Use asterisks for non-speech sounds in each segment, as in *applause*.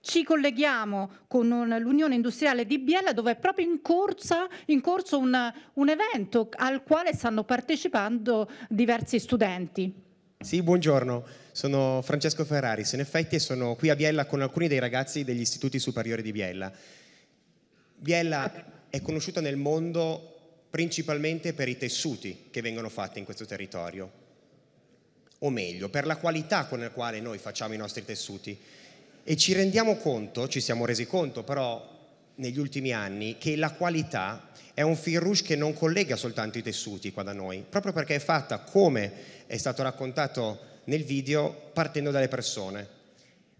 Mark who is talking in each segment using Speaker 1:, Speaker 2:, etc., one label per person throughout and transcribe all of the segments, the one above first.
Speaker 1: ci colleghiamo con l'Unione Industriale di Biella dove è proprio in, corsa, in corso un, un evento al quale stanno partecipando diversi studenti.
Speaker 2: Sì, buongiorno, sono Francesco Ferraris, in effetti sono qui a Biella con alcuni dei ragazzi degli istituti superiori di Biella. Biella è conosciuta nel mondo principalmente per i tessuti che vengono fatti in questo territorio, o meglio, per la qualità con la quale noi facciamo i nostri tessuti. E ci rendiamo conto, ci siamo resi conto però negli ultimi anni, che la qualità è un fil rouge che non collega soltanto i tessuti qua da noi, proprio perché è fatta come è stato raccontato nel video partendo dalle persone.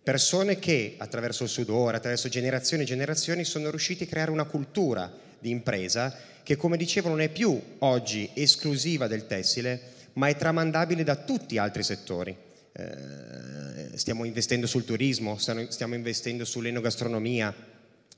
Speaker 2: Persone che attraverso il sudore, attraverso generazioni e generazioni sono riusciti a creare una cultura di impresa che come dicevo non è più oggi esclusiva del tessile, ma è tramandabile da tutti gli altri settori. Eh, stiamo investendo sul turismo, stiamo investendo sull'enogastronomia,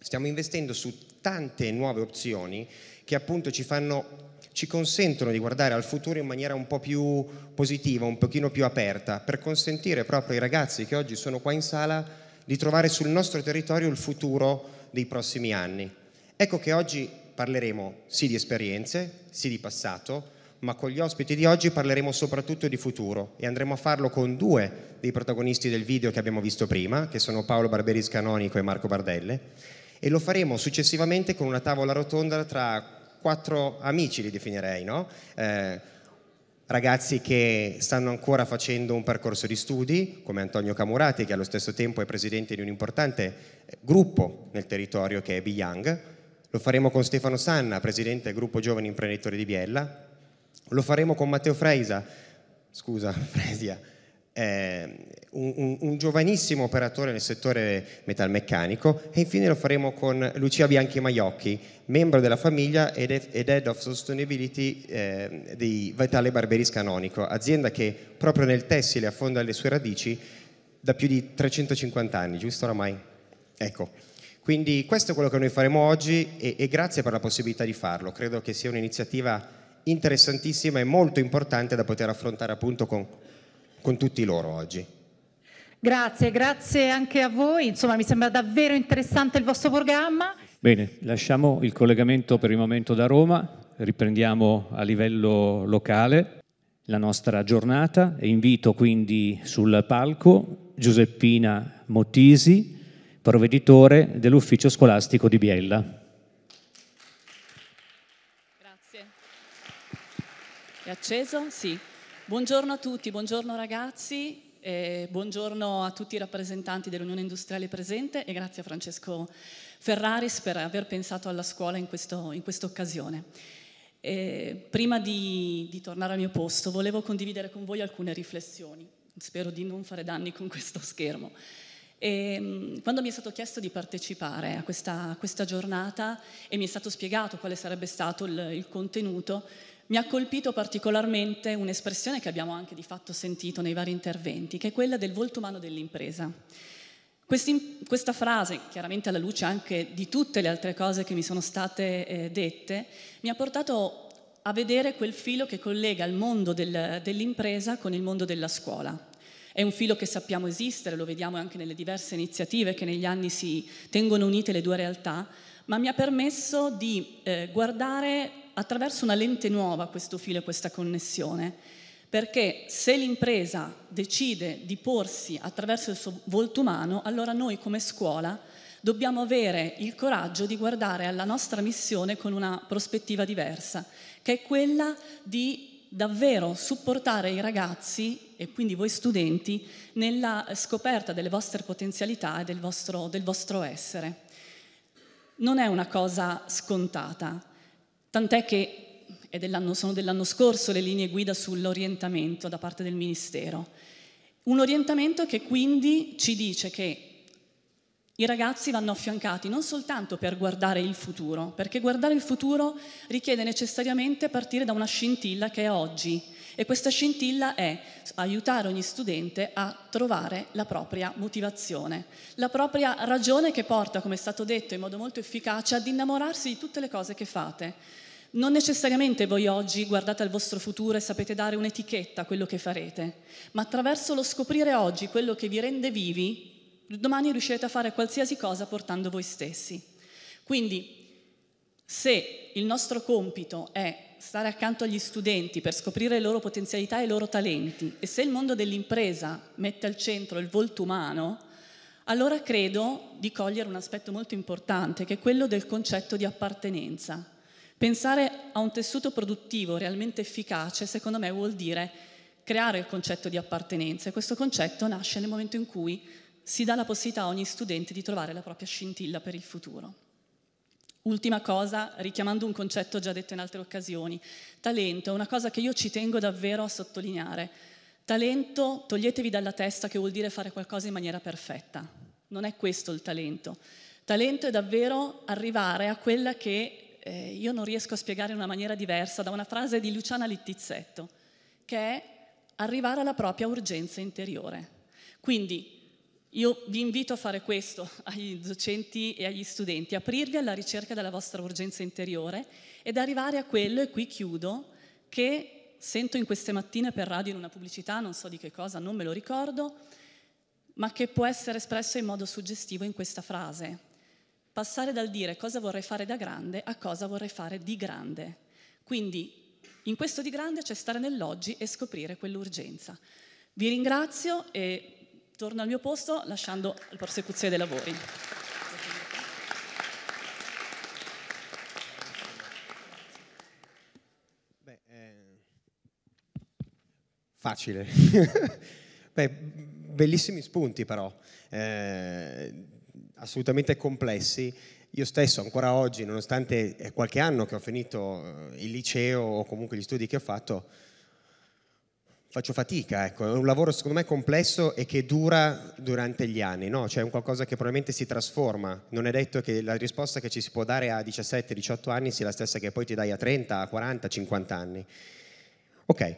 Speaker 2: stiamo investendo su tante nuove opzioni che appunto ci, fanno, ci consentono di guardare al futuro in maniera un po' più positiva, un pochino più aperta, per consentire proprio ai ragazzi che oggi sono qua in sala di trovare sul nostro territorio il futuro dei prossimi anni. Ecco che oggi parleremo sì di esperienze, sì di passato, ma con gli ospiti di oggi parleremo soprattutto di futuro e andremo a farlo con due dei protagonisti del video che abbiamo visto prima, che sono Paolo Barberis Canonico e Marco Bardelle, e lo faremo successivamente con una tavola rotonda tra quattro amici, li definirei, no? Eh, ragazzi che stanno ancora facendo un percorso di studi, come Antonio Camurati, che allo stesso tempo è presidente di un importante eh, gruppo nel territorio che è Biyang. Lo faremo con Stefano Sanna, presidente del gruppo Giovani Imprenditori di Biella, lo faremo con Matteo Freisa, scusa, *laughs* Fresia, eh, un, un, un, giovanissimo operatore nel settore metalmeccanico e infine lo faremo con Lucia Bianchi Maiocchi, membro della famiglia ed, ed Head of Sustainability eh, di Vitale Barberis Canonico, azienda che proprio nel tessile affonda le sue radici da più di 350 anni, giusto oramai? Ecco, quindi questo è quello che noi faremo oggi e, e grazie per la possibilità di farlo, credo che sia un'iniziativa interessantissima e molto importante da poter affrontare appunto con, con tutti loro oggi.
Speaker 1: Grazie, grazie anche a voi, insomma mi sembra davvero interessante il vostro programma.
Speaker 3: Bene, lasciamo il collegamento per il momento da Roma, riprendiamo a livello locale la nostra giornata e invito quindi sul palco Giuseppina Motisi, provveditore dell'ufficio scolastico di Biella.
Speaker 4: È acceso? Sì. Buongiorno a tutti, buongiorno ragazzi, eh, buongiorno a tutti i rappresentanti dell'Unione Industriale presente e grazie a Francesco Ferraris per aver pensato alla scuola in, questo, in questa occasione. Eh, prima di, di tornare al mio posto volevo condividere con voi alcune riflessioni, spero di non fare danni con questo schermo. E, quando mi è stato chiesto di partecipare a questa, a questa, giornata e mi è stato spiegato quale sarebbe stato il, il contenuto, mi ha colpito particolarmente un'espressione che abbiamo anche di fatto sentito nei vari interventi, che è quella del volto umano dell'impresa. questa frase, chiaramente alla luce anche di tutte le altre cose che mi sono state eh, dette, mi ha portato a vedere quel filo che collega il mondo del, dell'impresa con il mondo della scuola. È un filo che sappiamo esistere, lo vediamo anche nelle diverse iniziative che negli anni si tengono unite le due realtà, ma mi ha permesso di eh, guardare attraverso una lente nuova questo filo e questa connessione, perché se l'impresa decide di porsi attraverso il suo volto umano, allora noi come scuola dobbiamo avere il coraggio di guardare alla nostra missione con una prospettiva diversa, che è quella di davvero supportare i ragazzi e quindi voi studenti nella scoperta delle vostre potenzialità e del vostro, del vostro essere. Non è una cosa scontata, Tant'è che dell'anno, sono dell'anno scorso le linee guida sull'orientamento da parte del Ministero. Un orientamento che quindi ci dice che i ragazzi vanno affiancati non soltanto per guardare il futuro, perché guardare il futuro richiede necessariamente partire da una scintilla che è oggi, e questa scintilla è aiutare ogni studente a trovare la propria motivazione, la propria ragione che porta, come è stato detto in modo molto efficace, ad innamorarsi di tutte le cose che fate. Non necessariamente voi oggi guardate al vostro futuro e sapete dare un'etichetta a quello che farete, ma attraverso lo scoprire oggi quello che vi rende vivi, domani riuscirete a fare qualsiasi cosa portando voi stessi. Quindi, se il nostro compito è stare accanto agli studenti per scoprire le loro potenzialità e i loro talenti e se il mondo dell'impresa mette al centro il volto umano, allora credo di cogliere un aspetto molto importante che è quello del concetto di appartenenza. Pensare a un tessuto produttivo realmente efficace, secondo me, vuol dire creare il concetto di appartenenza e questo concetto nasce nel momento in cui si dà la possibilità a ogni studente di trovare la propria scintilla per il futuro. Ultima cosa, richiamando un concetto già detto in altre occasioni, talento è una cosa che io ci tengo davvero a sottolineare. Talento, toglietevi dalla testa che vuol dire fare qualcosa in maniera perfetta. Non è questo il talento. Talento è davvero arrivare a quella che eh, io non riesco a spiegare in una maniera diversa da una frase di Luciana Littizzetto, che è arrivare alla propria urgenza interiore. Quindi io vi invito a fare questo agli docenti e agli studenti, aprirvi alla ricerca della vostra urgenza interiore ed arrivare a quello, e qui chiudo, che sento in queste mattine per radio in una pubblicità, non so di che cosa, non me lo ricordo, ma che può essere espresso in modo suggestivo in questa frase. Passare dal dire cosa vorrei fare da grande a cosa vorrei fare di grande. Quindi in questo di grande c'è stare nell'oggi e scoprire quell'urgenza. Vi ringrazio e torno al mio posto lasciando la prosecuzione dei lavori.
Speaker 2: Beh, eh, facile. *laughs* Beh, bellissimi spunti però, eh, assolutamente complessi. Io stesso ancora oggi, nonostante è qualche anno che ho finito eh, il liceo o comunque gli studi che ho fatto, faccio fatica, ecco. è un lavoro secondo me complesso e che dura durante gli anni, no? cioè è un qualcosa che probabilmente si trasforma, non è detto che la risposta che ci si può dare a 17-18 anni sia la stessa che poi ti dai a 30, a 40, 50 anni. Ok,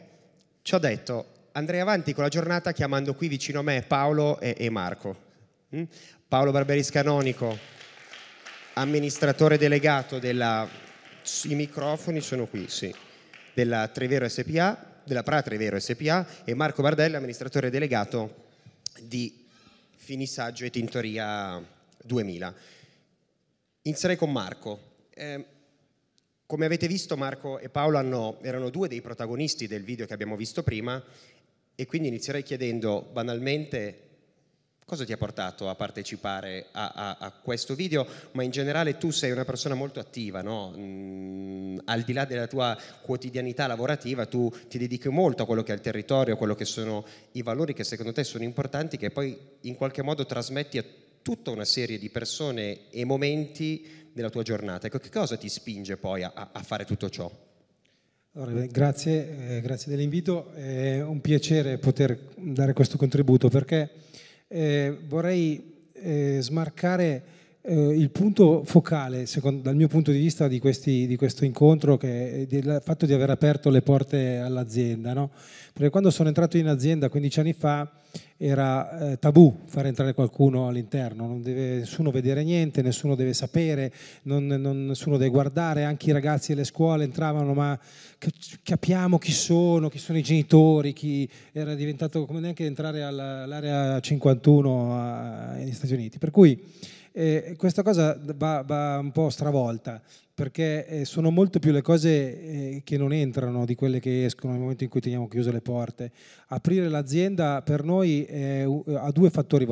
Speaker 2: ci ho detto, andrei avanti con la giornata chiamando qui vicino a me Paolo e, e Marco. Mm? Paolo Barberis Canonico, amministratore delegato della... I microfoni sono qui, sì, della Trevero SPA della Pratra Vero SPA e Marco Bardella, amministratore delegato di Finissaggio e Tintoria 2000. Inizierei con Marco. Eh, come avete visto Marco e Paolo hanno, erano due dei protagonisti del video che abbiamo visto prima e quindi inizierei chiedendo banalmente Cosa ti ha portato a partecipare a, a, a questo video? Ma in generale tu sei una persona molto attiva, no? Mm, al di là della tua quotidianità lavorativa tu ti dedichi molto a quello che è il territorio, a quello che sono i valori che secondo te sono importanti, che poi in qualche modo trasmetti a tutta una serie di persone e momenti della tua giornata. Ecco, che cosa ti spinge poi a, a fare tutto ciò?
Speaker 5: Allora, grazie, eh, grazie dell'invito, è un piacere poter dare questo contributo perché eh, vorrei eh, smarcare eh, il punto focale, secondo, dal mio punto di vista, di, questi, di questo incontro è il fatto di aver aperto le porte all'azienda. No? Perché quando sono entrato in azienda 15 anni fa era eh, tabù far entrare qualcuno all'interno, non deve nessuno vedere niente, nessuno deve sapere, non, non, nessuno deve guardare, anche i ragazzi alle scuole entravano ma capiamo chi sono, chi sono i genitori, chi era diventato come neanche entrare all'area 51 a, negli Stati Uniti. Per cui eh, questa cosa va, va, un po' stravolta perché eh, sono molto più le cose eh, che non entrano di quelle che escono nel momento in cui teniamo chiuse le porte. Aprire l'azienda per noi ha due fattori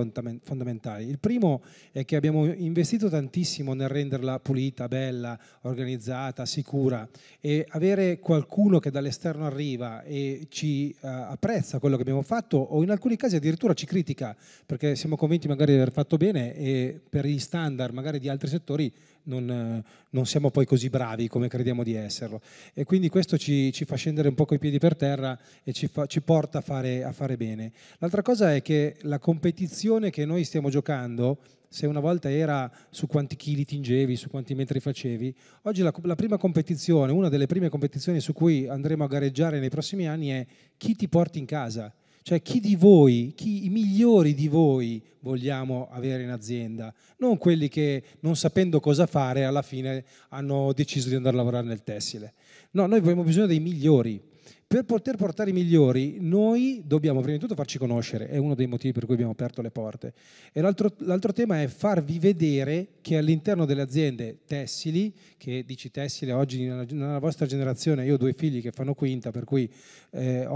Speaker 5: fondamentali. Il primo è che abbiamo investito tantissimo nel renderla pulita, bella, organizzata, sicura e avere qualcuno che dall'esterno arriva e ci eh, apprezza quello che abbiamo fatto o in alcuni casi addirittura ci critica perché siamo convinti magari di aver fatto bene e per gli standard magari di altri settori non, non, siamo poi così bravi come crediamo di esserlo. E quindi questo ci, ci fa scendere un po' coi piedi per terra e ci, fa, ci porta a fare, a fare bene. L'altra cosa è che la competizione che noi stiamo giocando se una volta era su quanti chili tingevi, su quanti metri facevi, oggi la, la, prima competizione, una delle prime competizioni su cui andremo a gareggiare nei prossimi anni è chi ti porti in casa, cioè chi di voi, chi i migliori di voi vogliamo avere in azienda, non quelli che non sapendo cosa fare alla fine hanno deciso di andare a lavorare nel tessile. No, noi abbiamo bisogno dei migliori. Per poter portare i migliori, noi dobbiamo prima di tutto farci conoscere, è uno dei motivi per cui abbiamo aperto le porte. E l'altro, l'altro tema è farvi vedere che all'interno delle aziende tessili, che dici tessile oggi nella, nella vostra generazione, io ho due figli che fanno quinta, per cui eh,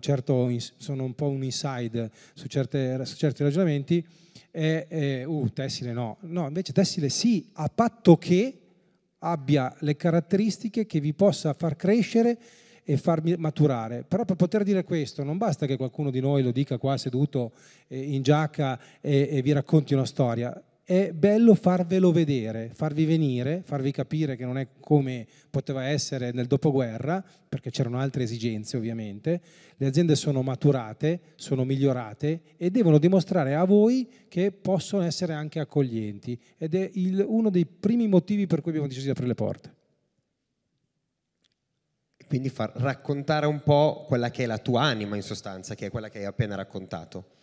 Speaker 5: certo, sono un po' un inside su, certe, su certi ragionamenti, è eh, uh, tessile no, no, invece tessile sì, a patto che abbia le caratteristiche che vi possa far crescere e farmi maturare. Però per poter dire questo non basta che qualcuno di noi lo dica qua seduto eh, in giacca e, e vi racconti una storia. È bello farvelo vedere, farvi venire, farvi capire che non è come poteva essere nel dopoguerra, perché c'erano altre esigenze ovviamente. Le aziende sono maturate, sono migliorate e devono dimostrare a voi che possono essere anche accoglienti. Ed è il, uno dei primi motivi per cui abbiamo deciso di aprire le porte. Quindi far
Speaker 2: raccontare un po' quella che è la tua anima in sostanza, che è quella che hai appena raccontato.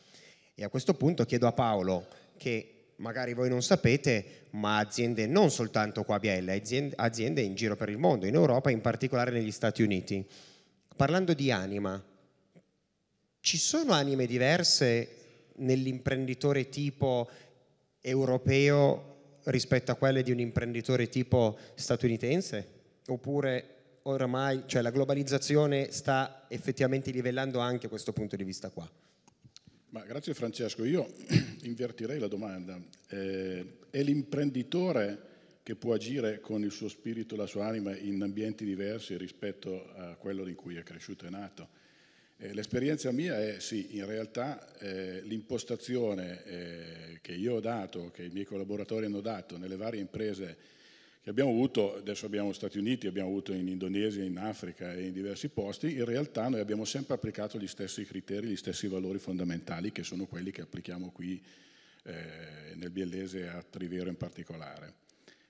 Speaker 2: E a questo punto chiedo a Paolo, che magari voi non sapete, ma aziende non soltanto qua a Biella, aziende in giro per il mondo, in Europa e in particolare negli Stati Uniti. Parlando di anima, ci sono anime diverse nell'imprenditore tipo europeo rispetto a quelle di un imprenditore tipo statunitense? Oppure oramai, cioè la globalizzazione sta effettivamente livellando anche questo punto di vista qua.
Speaker 6: Ma grazie Francesco, io *clears throat* invertirei la domanda. Eh, è l'imprenditore che può agire con il suo spirito e la sua anima in ambienti diversi rispetto a quello in cui è cresciuto e nato? Eh, l'esperienza mia è sì, in realtà eh, l'impostazione eh, che io ho dato, che i miei collaboratori hanno dato nelle varie imprese che abbiamo avuto, adesso abbiamo Stati Uniti, abbiamo avuto in Indonesia, in Africa e in diversi posti, in realtà noi abbiamo sempre applicato gli stessi criteri, gli stessi valori fondamentali che sono quelli che applichiamo qui eh, nel Biellese a Trivero in particolare.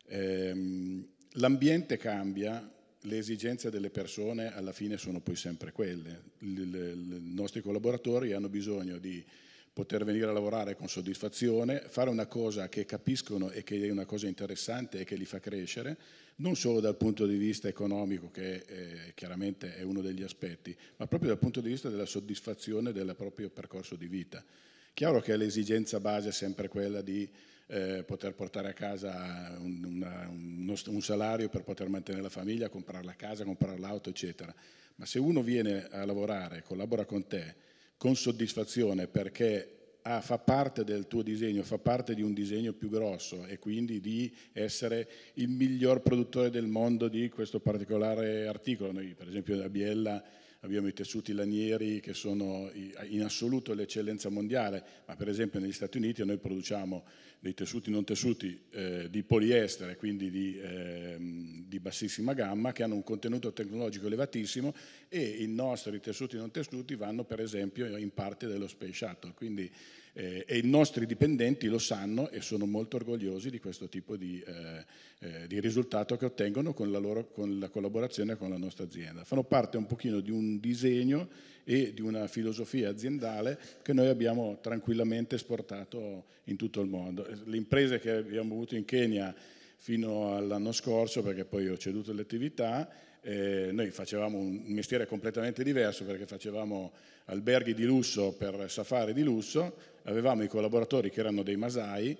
Speaker 6: Eh, l'ambiente cambia, le esigenze delle persone alla fine sono poi sempre quelle. I nostri collaboratori hanno bisogno di poter venire a lavorare con soddisfazione, fare una cosa che capiscono e che è una cosa interessante e che li fa crescere, non solo dal punto di vista economico, che eh, chiaramente è uno degli aspetti, ma proprio dal punto di vista della soddisfazione del proprio percorso di vita. Chiaro che l'esigenza base è sempre quella di eh, poter portare a casa un, una, un, un salario per poter mantenere la famiglia, comprare la casa, comprare l'auto, eccetera. Ma se uno viene a lavorare, collabora con te, con soddisfazione perché ah, fa parte del tuo disegno, fa parte di un disegno più grosso e quindi di essere il miglior produttore del mondo di questo particolare articolo. Noi per esempio da Biella abbiamo i tessuti lanieri che sono in assoluto l'eccellenza mondiale, ma per esempio negli Stati Uniti noi produciamo dei tessuti non tessuti eh, di poliestere, quindi di, eh, di, bassissima gamma, che hanno un contenuto tecnologico elevatissimo e i nostri tessuti non tessuti vanno per esempio in parte dello Space Shuttle. Quindi eh, e i nostri dipendenti lo sanno e sono molto orgogliosi di questo tipo di, eh, eh, di risultato che ottengono con la, loro, con la collaborazione con la nostra azienda. Fanno parte un pochino di un disegno e di una filosofia aziendale che noi abbiamo tranquillamente esportato in tutto il mondo. Le imprese che abbiamo avuto in Kenya fino all'anno scorso, perché poi ho ceduto le attività, eh, noi facevamo un mestiere completamente diverso perché facevamo alberghi di lusso per safari di lusso, avevamo i collaboratori che erano dei Masai,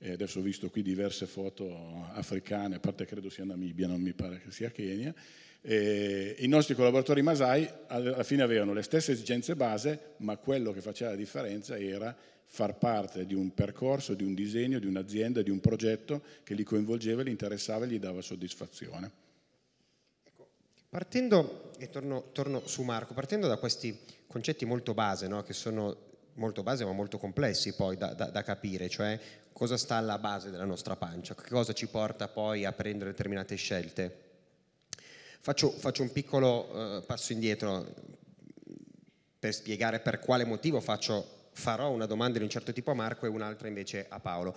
Speaker 6: e eh, adesso ho visto qui diverse foto africane, a parte credo sia Namibia, non mi pare che sia Kenya, e eh, i nostri collaboratori Masai alla fine avevano le stesse esigenze base, ma quello che faceva la differenza era far parte di un percorso, di un disegno, di un'azienda, di un progetto che li coinvolgeva, li interessava e gli dava soddisfazione.
Speaker 2: Partendo, e torno, torno su Marco, partendo da questi concetti molto base, no? che sono molto base ma molto complessi poi da, da, da, capire, cioè cosa sta alla base della nostra pancia, che cosa ci porta poi a prendere determinate scelte. Faccio, faccio un piccolo eh, passo indietro per spiegare per quale motivo faccio, farò una domanda di un certo tipo a Marco e un'altra invece a Paolo.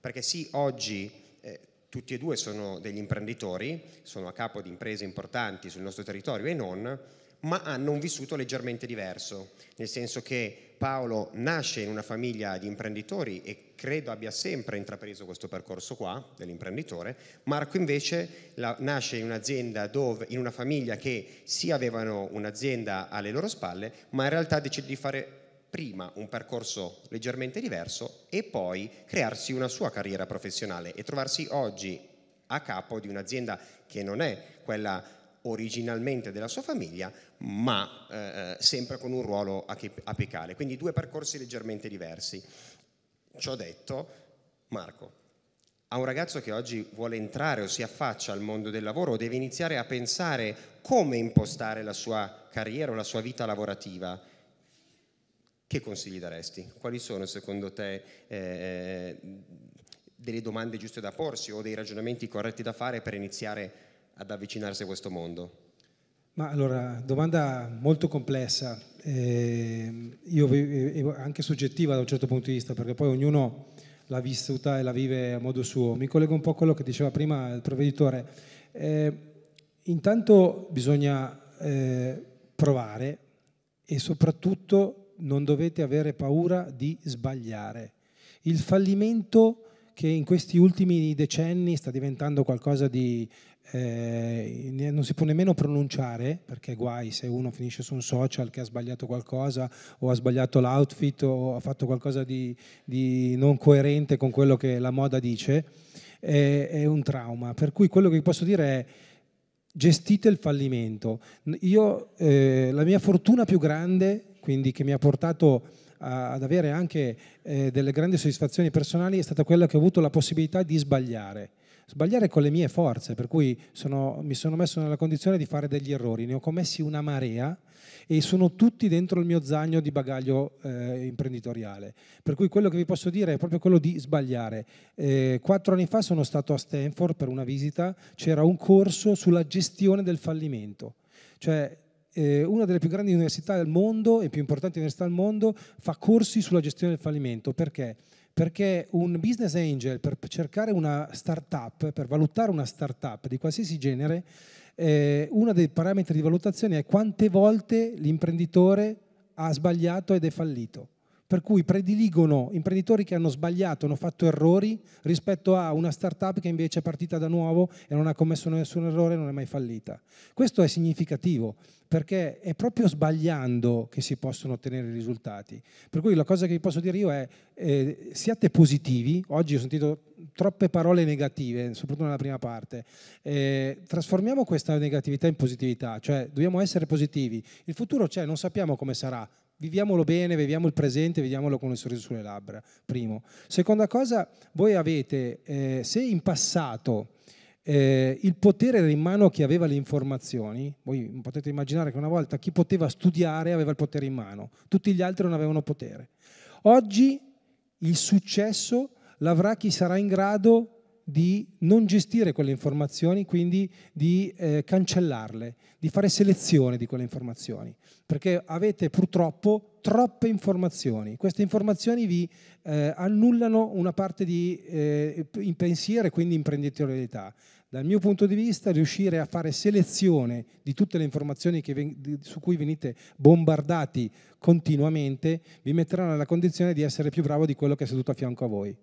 Speaker 2: Perché sì, oggi eh, tutti e due sono degli imprenditori, sono a capo di imprese importanti sul nostro territorio e non, ma hanno un vissuto leggermente diverso, nel senso che Paolo nasce in una famiglia di imprenditori e credo abbia sempre intrapreso questo percorso qua dell'imprenditore, Marco invece la, nasce in un'azienda dove, in una famiglia che sì avevano un'azienda alle loro spalle, ma in realtà decide di fare prima un percorso leggermente diverso e poi crearsi una sua carriera professionale e trovarsi oggi a capo di un'azienda che non è quella originalmente della sua famiglia, ma eh, eh sempre con un ruolo apicale. Quindi due percorsi leggermente diversi. Ciò detto, Marco, a un ragazzo che oggi vuole entrare o si affaccia al mondo del lavoro deve iniziare a pensare come impostare la sua carriera o la sua vita lavorativa che consigli daresti? Quali sono secondo te eh, eh, delle domande giuste da porsi o dei ragionamenti corretti da fare per iniziare ad avvicinarsi a questo mondo?
Speaker 5: Ma allora, domanda molto complessa, eh, io, eh, anche soggettiva da un certo punto di vista, perché poi ognuno l'ha vissuta e la vive a modo suo. Mi collego un po' a quello che diceva prima il provveditore. Eh, intanto bisogna eh, provare e soprattutto non dovete avere paura di sbagliare. Il fallimento che in questi ultimi decenni sta diventando qualcosa di... Eh, non si può nemmeno pronunciare, perché guai se uno finisce su un social che ha sbagliato qualcosa o ha sbagliato l'outfit o ha fatto qualcosa di, di non coerente con quello che la moda dice, eh, è un trauma. Per cui quello che posso dire è gestite il fallimento. Io, eh, la mia fortuna più grande quindi che mi ha portato ad avere anche eh, delle grandi soddisfazioni personali, è stata quella che ho avuto la possibilità di sbagliare. Sbagliare con le mie forze, per cui sono, mi sono messo nella condizione di fare degli errori, ne ho commessi una marea e sono tutti dentro il mio zagno di bagaglio eh, imprenditoriale. Per cui quello che vi posso dire è proprio quello di sbagliare. Eh, quattro anni fa sono stato a Stanford per una visita, c'era un corso sulla gestione del fallimento. Cioè eh, una delle più grandi università del mondo e più importanti università del mondo fa corsi sulla gestione del fallimento. Perché? Perché un business angel per cercare una start-up, per valutare una start-up di qualsiasi genere, eh, uno dei parametri di valutazione è quante volte l'imprenditore ha sbagliato ed è fallito per cui prediligono imprenditori che hanno sbagliato, hanno fatto errori rispetto a una startup che invece è partita da nuovo e non ha commesso nessun errore, e non è mai fallita. Questo è significativo perché è proprio sbagliando che si possono ottenere risultati. Per cui la cosa che vi posso dire io è eh, siate positivi, oggi ho sentito troppe parole negative, soprattutto nella prima parte, eh, trasformiamo questa negatività in positività, cioè dobbiamo essere positivi, il futuro c'è, non sappiamo come sarà, Viviamolo bene, viviamo il presente, viviamolo con il sorriso sulle labbra, primo. Seconda cosa, voi avete, eh, se in passato eh, il potere era in mano a chi aveva le informazioni, voi potete immaginare che una volta chi poteva studiare aveva il potere in mano, tutti gli altri non avevano potere. Oggi il successo l'avrà chi sarà in grado di non gestire quelle informazioni, quindi di eh, cancellarle, di fare selezione di quelle informazioni, perché avete purtroppo troppe informazioni. Queste informazioni vi eh, annullano una parte di eh, pensiero e quindi imprenditorialità. Dal mio punto di vista, riuscire a fare selezione di tutte le informazioni ven- su cui venite bombardati continuamente vi metterà nella condizione di essere più bravo di quello che è seduto a fianco a voi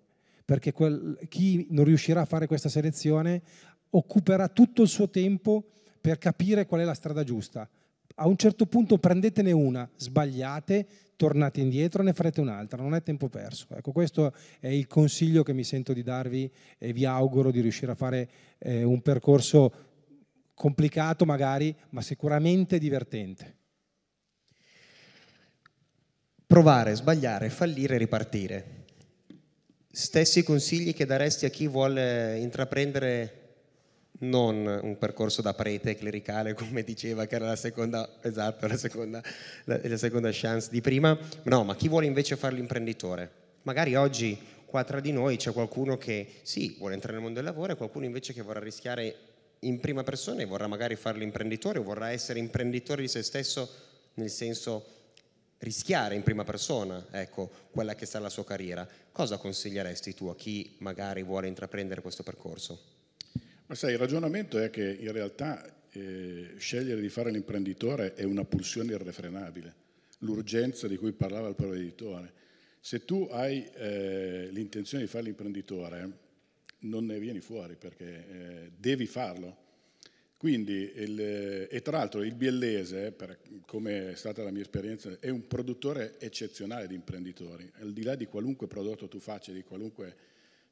Speaker 5: perché quel, chi non riuscirà a fare questa selezione occuperà tutto il suo tempo per capire qual è la strada giusta. A un certo punto prendetene una, sbagliate, tornate indietro, ne farete un'altra, non è tempo perso. Ecco, questo è il consiglio che mi sento di darvi e vi auguro di riuscire a fare eh, un percorso complicato magari, ma sicuramente divertente. Provare, sbagliare, fallire e ripartire
Speaker 2: Stessi consigli che daresti a chi vuole intraprendere non un percorso da prete clericale come diceva che era la seconda, esatto, la seconda, la, la seconda chance di prima, no, ma chi vuole invece fare l'imprenditore? Magari oggi qua tra di noi c'è qualcuno che sì, vuole entrare nel mondo del lavoro e qualcuno invece che vorrà rischiare in prima persona e vorrà magari fare l'imprenditore o vorrà essere imprenditore di se stesso nel senso rischiare in prima persona, ecco, quella che sarà la sua carriera cosa consiglieresti tu a chi magari vuole intraprendere questo percorso?
Speaker 6: Ma sai, il ragionamento è che in realtà eh, scegliere di fare l'imprenditore è una pulsione irrefrenabile, l'urgenza di cui parlava il provveditore. Se tu hai eh, l'intenzione di fare l'imprenditore, non ne vieni fuori perché eh, devi farlo quindi, il, e tra l'altro il biellese, per, come è stata la mia esperienza, è un produttore eccezionale di imprenditori. Al di là di qualunque prodotto tu faccia, di qualunque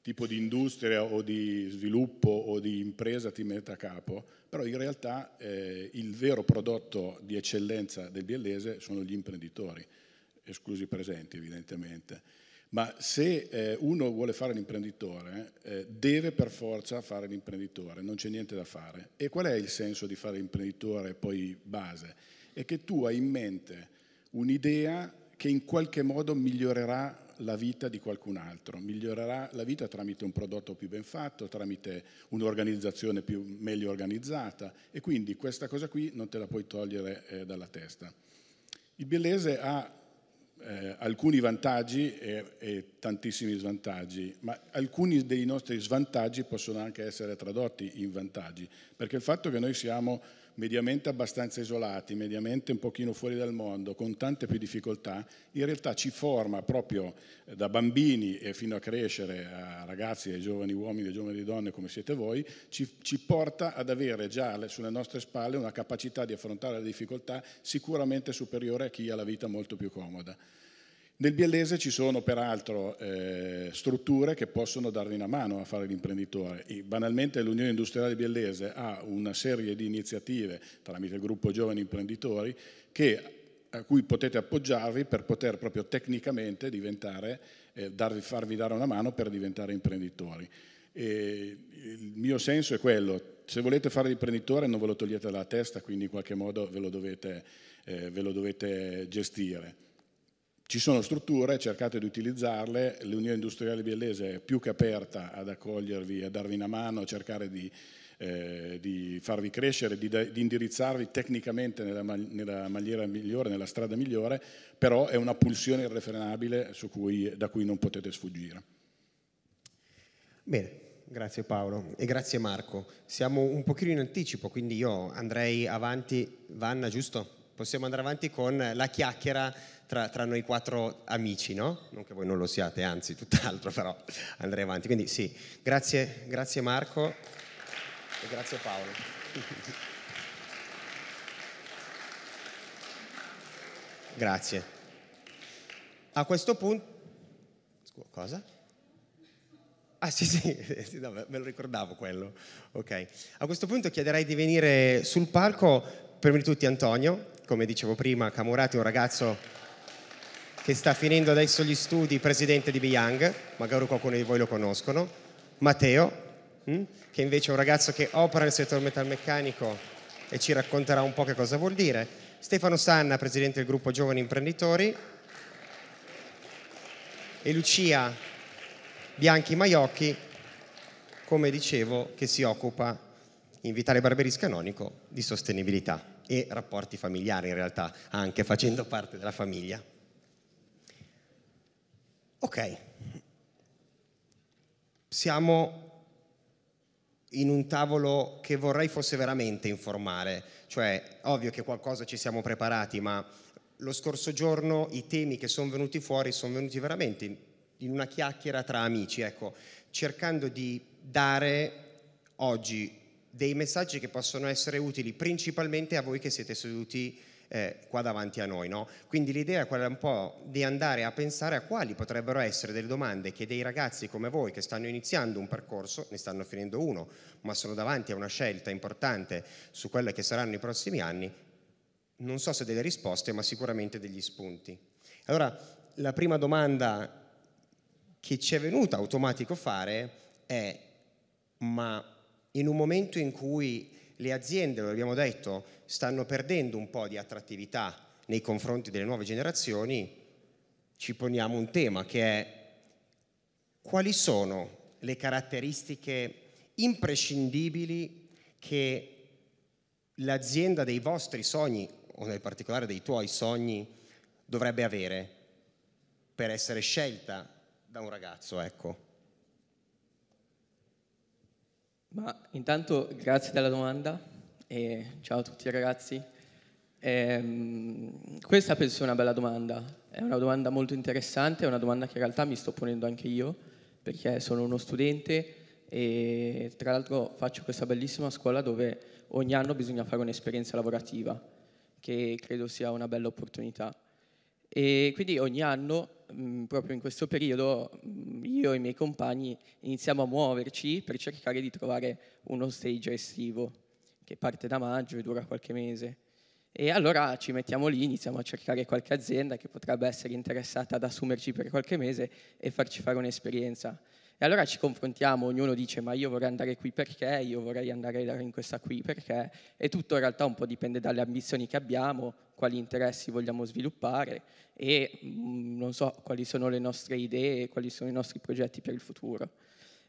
Speaker 6: tipo di industria o di sviluppo o di impresa ti metta a capo, però in realtà eh, il vero prodotto di eccellenza del biellese sono gli imprenditori, esclusi i presenti evidentemente. Ma se eh, uno vuole fare l'imprenditore, eh, deve per forza fare l'imprenditore, non c'è niente da fare. E qual è il senso di fare l'imprenditore poi base? È che tu hai in mente un'idea che in qualche modo migliorerà la vita di qualcun altro, migliorerà la vita tramite un prodotto più ben fatto, tramite un'organizzazione più, meglio organizzata e quindi questa cosa qui non te la puoi togliere eh, dalla testa. Il Bellese ha eh, alcuni vantaggi e, e, tantissimi svantaggi, ma alcuni dei nostri svantaggi possono anche essere tradotti in vantaggi, perché il fatto che noi siamo mediamente abbastanza isolati, mediamente un pochino fuori dal mondo, con tante più difficoltà, in realtà ci forma proprio eh, da bambini e fino a crescere, a ragazzi, ai giovani uomini, ai giovani donne come siete voi, ci, ci porta ad avere già sulle nostre spalle una capacità di affrontare le difficoltà sicuramente superiore a chi ha la vita molto più comoda. Nel Biellese ci sono peraltro eh, strutture che possono darvi una mano a fare l'imprenditore. E banalmente l'Unione Industriale Biellese ha una serie di iniziative tramite il gruppo Giovani Imprenditori che, a cui potete appoggiarvi per poter proprio tecnicamente eh, darvi, farvi dare una mano per diventare imprenditori. E il mio senso è quello, se volete fare l'imprenditore non ve lo togliete dalla testa, quindi in qualche modo ve lo dovete, eh, ve lo dovete gestire ci sono strutture, cercate di utilizzarle, l'Unione Industriale Biellese è più che aperta ad accogliervi, a darvi una mano, a cercare di, eh, di farvi crescere, di, di indirizzarvi tecnicamente nella, nella, maniera migliore, nella strada migliore, però è una pulsione irrefrenabile cui, da cui non potete sfuggire. Bene, grazie Paolo
Speaker 2: e grazie Marco. Siamo un pochino in anticipo, quindi io andrei avanti, Vanna, giusto? possiamo andare avanti con la chiacchiera tra, tra noi quattro amici, no? Non che voi non lo siate, anzi, tutt'altro, però andrei avanti. Quindi sì, grazie, grazie Marco e grazie Paolo. *laughs* grazie. A questo punto... cosa? Ah sì, sì, *laughs* sì no, me lo ricordavo quello. Ok. A questo punto chiederei di venire sul palco, prima di tutti Antonio, come dicevo prima, Camurati è un ragazzo che sta finendo adesso gli studi, presidente di Biyang, magari qualcuno di voi lo conoscono, Matteo, hm, che invece è un ragazzo che opera nel settore metalmeccanico e ci racconterà un po' che cosa vuol dire, Stefano Sanna, presidente del gruppo Giovani Imprenditori, e Lucia Bianchi Maiocchi, come dicevo, che si occupa in Vitale Barberis Canonico di sostenibilità e rapporti familiari in realtà, anche facendo parte della famiglia. Ok, siamo in un tavolo che vorrei fosse veramente informale, cioè ovvio che qualcosa ci siamo preparati, ma lo scorso giorno i temi che sono venuti fuori sono venuti veramente in una chiacchiera tra amici, ecco, cercando di dare oggi dei messaggi che possono essere utili principalmente a voi che siete seduti eh, qua davanti a noi. No? Quindi l'idea è quella un po' di andare a pensare a quali potrebbero essere delle domande che dei ragazzi come voi che stanno iniziando un percorso, ne stanno finendo uno, ma sono davanti a una scelta importante su quelle che saranno i prossimi anni, non so se delle risposte, ma sicuramente degli spunti. Allora, la prima domanda che ci è venuta automatico fare è ma in un momento in cui le aziende, lo abbiamo detto, stanno perdendo un po' di attrattività nei confronti delle nuove generazioni, ci poniamo un tema che è quali sono le caratteristiche imprescindibili che l'azienda dei vostri sogni, o nel particolare dei tuoi sogni, dovrebbe avere per essere scelta
Speaker 7: da un ragazzo, ecco. Ma intanto grazie della domanda e ciao a tutti ragazzi. Ehm, questa penso sia una bella domanda, è una domanda molto interessante, è una domanda che in realtà mi sto ponendo anche io perché sono uno studente e tra l'altro faccio questa bellissima scuola dove ogni anno bisogna fare un'esperienza lavorativa che credo sia una bella opportunità. E quindi ogni anno Mm, proprio in questo periodo mm, io e i miei compagni iniziamo a muoverci per cercare di trovare uno stage estivo che parte da maggio e dura qualche mese. E allora ci mettiamo lì, iniziamo a cercare qualche azienda che potrebbe essere interessata ad assumerci per qualche mese e farci fare un'esperienza. E allora ci confrontiamo, ognuno dice ma io vorrei andare qui perché, io vorrei andare in questa qui perché, e tutto in realtà un po' dipende dalle ambizioni che abbiamo, quali interessi vogliamo sviluppare e mm, non so quali sono le nostre idee, quali sono i nostri progetti per il futuro.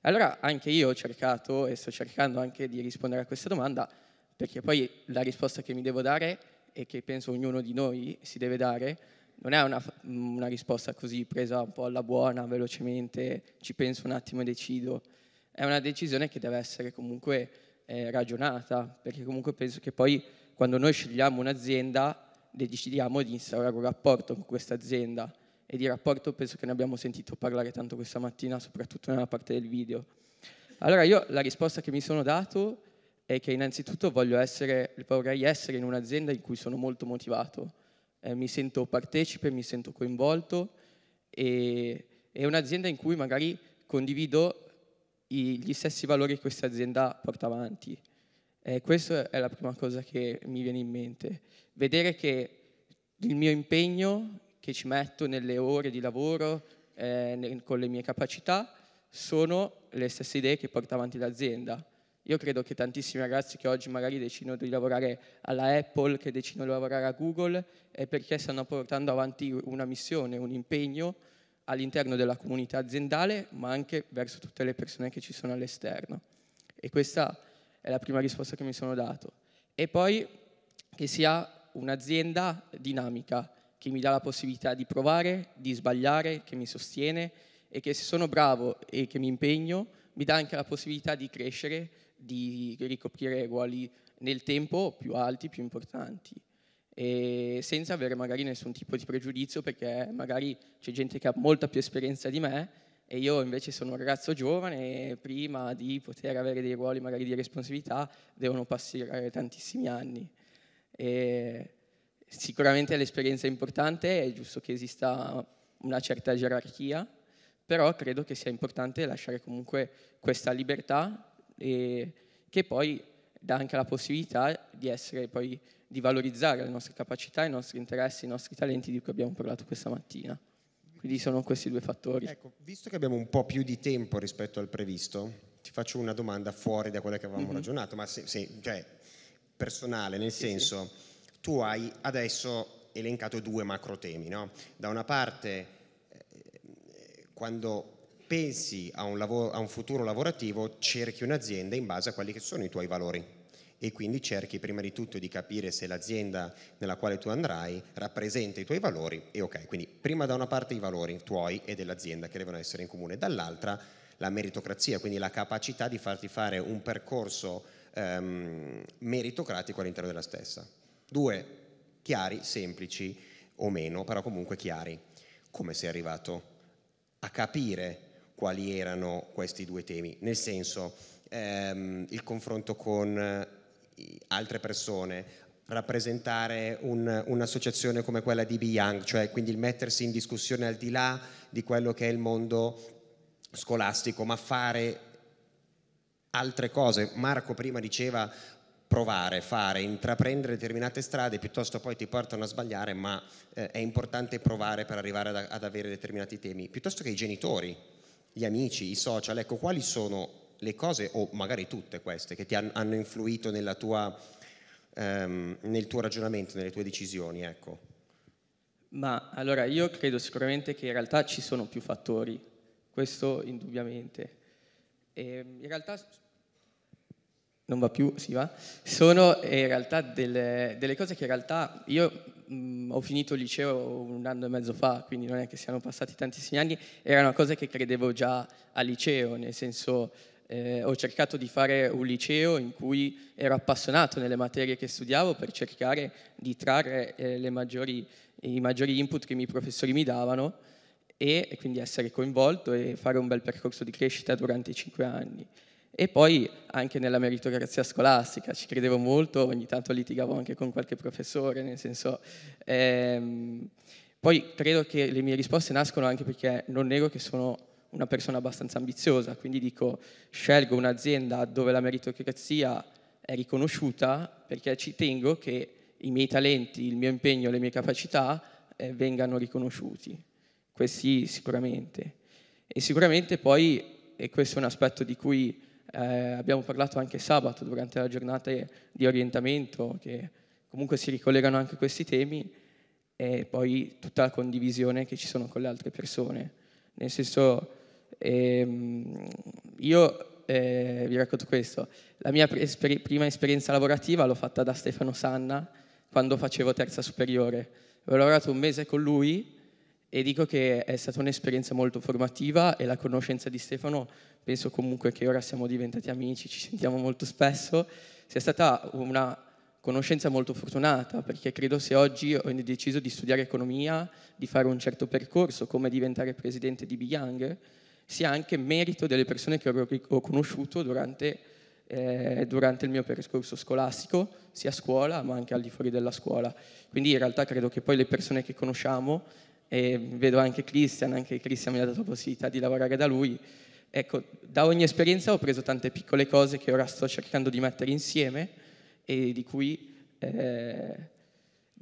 Speaker 7: Allora anche io ho cercato e sto cercando anche di rispondere a questa domanda perché poi la risposta che mi devo dare e che penso ognuno di noi si deve dare non è una, mm, una risposta così presa un po' alla buona, velocemente, ci penso un attimo e decido. È una decisione che deve essere comunque eh, ragionata, perché comunque penso che poi quando noi scegliamo un'azienda decidiamo di instaurare un rapporto con questa azienda e di rapporto penso che ne abbiamo sentito parlare tanto questa mattina, soprattutto nella parte del video. Allora io la risposta che mi sono dato è che innanzitutto essere, vorrei essere in un'azienda in cui sono molto motivato, eh, mi sento partecipe, mi sento coinvolto e è un'azienda in cui magari condivido i, gli stessi valori che questa azienda porta avanti. Eh, questa è la prima cosa che mi viene in mente, vedere che il mio impegno che ci metto nelle ore di lavoro, eh, con le mie capacità, sono le stesse idee che porta avanti l'azienda. Io credo che tantissimi ragazzi che oggi magari decidono di lavorare alla Apple, che decidono di lavorare a Google, è perché stanno portando avanti una missione, un impegno all'interno della comunità aziendale, ma anche verso tutte le persone che ci sono all'esterno. E questa è la prima risposta che mi sono dato. E poi che sia un'azienda dinamica, che mi dà la possibilità di provare, di sbagliare, che mi sostiene e che se sono bravo e che mi impegno, mi dà anche la possibilità di crescere, di ricoprire ruoli nel tempo più alti, più importanti e senza avere magari nessun tipo di pregiudizio perché magari c'è gente che ha molta più esperienza di me e io invece sono un ragazzo giovane e prima di poter avere dei ruoli magari di responsabilità devono passare tantissimi anni. E sicuramente l'esperienza è importante, è giusto che esista una certa gerarchia, però credo che sia importante lasciare comunque questa libertà che poi dà anche la possibilità di essere poi di valorizzare le nostre capacità, i nostri interessi, i nostri talenti di cui abbiamo parlato questa mattina. Quindi sono questi due fattori. Ecco,
Speaker 2: visto che abbiamo un po' più di tempo rispetto al previsto, ti faccio una domanda fuori da quella che avevamo mm-hmm. ragionato, ma se, se, cioè, personale, nel sì, senso, sì. tu hai adesso elencato due macro temi, no? Da una parte, eh, quando pensi a un, lavoro, a un futuro lavorativo, cerchi un'azienda in base a quelli che sono i tuoi valori e quindi cerchi prima di tutto di capire se l'azienda nella quale tu andrai rappresenta i tuoi valori e ok, quindi prima da una parte i valori tuoi e dell'azienda che devono essere in comune, dall'altra la meritocrazia, quindi la capacità di farti fare un percorso ehm, meritocratico all'interno della stessa. Due, chiari, semplici o meno, però comunque chiari. Come sei arrivato a capire quali erano questi due temi? Nel senso, ehm, il confronto con altre persone, rappresentare un, un'associazione come quella di Be Young, cioè quindi il mettersi in discussione al di là di quello che è il mondo scolastico, ma fare altre cose. Marco prima diceva provare, fare, intraprendere determinate strade, piuttosto poi ti portano a sbagliare, ma eh, è importante provare per arrivare ad, ad avere determinati temi, piuttosto che i genitori, gli amici, i social, ecco quali sono le cose, o magari tutte queste, che ti hanno influito tua, ehm, nel tuo ragionamento, nelle tue decisioni? Ecco.
Speaker 7: Ma allora io credo sicuramente che in realtà ci sono più fattori, questo indubbiamente. E ehm, in realtà non va più, si va, sono eh, in realtà delle, delle cose che in realtà io mh, mhmm, ho finito il liceo un anno e mezzo fa, quindi non è che siano passati tantissimi anni, erano cose che credevo già al liceo, nel senso eh, ho cercato di fare un liceo in cui ero appassionato nelle materie che studiavo per cercare di trarre eh, maggiori, i maggiori input che i miei professori mi davano e, e quindi essere coinvolto e fare un bel percorso di crescita durante i cinque anni. E poi anche nella meritocrazia scolastica ci credevo molto, ogni tanto litigavo anche con qualche professore, nel senso... Ehm, poi credo che le mie risposte nascono anche perché non nego che sono una persona abbastanza ambiziosa, quindi dico scelgo un'azienda dove la meritocrazia è riconosciuta perché ci tengo che i miei talenti, il mio impegno, le mie capacità eh, vengano riconosciuti. Questi sicuramente. E sicuramente poi, e questo è un aspetto di cui eh, abbiamo parlato anche sabato durante la giornata di orientamento, che comunque si ricollegano anche a questi temi, e poi tutta la condivisione che ci sono con le altre persone. Nel senso, e, ehm, io eh, vi racconto questo, la mia esper- prima esperienza lavorativa l'ho fatta da Stefano Sanna quando facevo terza superiore. Ho lavorato un mese con lui e dico che è stata un'esperienza molto formativa e la conoscenza di Stefano, penso comunque che ora siamo diventati amici, ci sentiamo molto spesso, sia stata una conoscenza molto fortunata perché credo se oggi ho deciso di studiare economia, di fare un certo percorso come diventare presidente di Biang, sia anche merito delle persone che ho conosciuto durante, eh, durante il mio percorso scolastico, sia a scuola ma anche al di fuori della scuola. Quindi in realtà credo che poi le persone che conosciamo, e vedo anche Christian, anche Christian mi ha dato la possibilità di lavorare da lui, ecco, da ogni esperienza ho preso tante piccole cose che ora sto cercando di mettere insieme e di cui... Eh,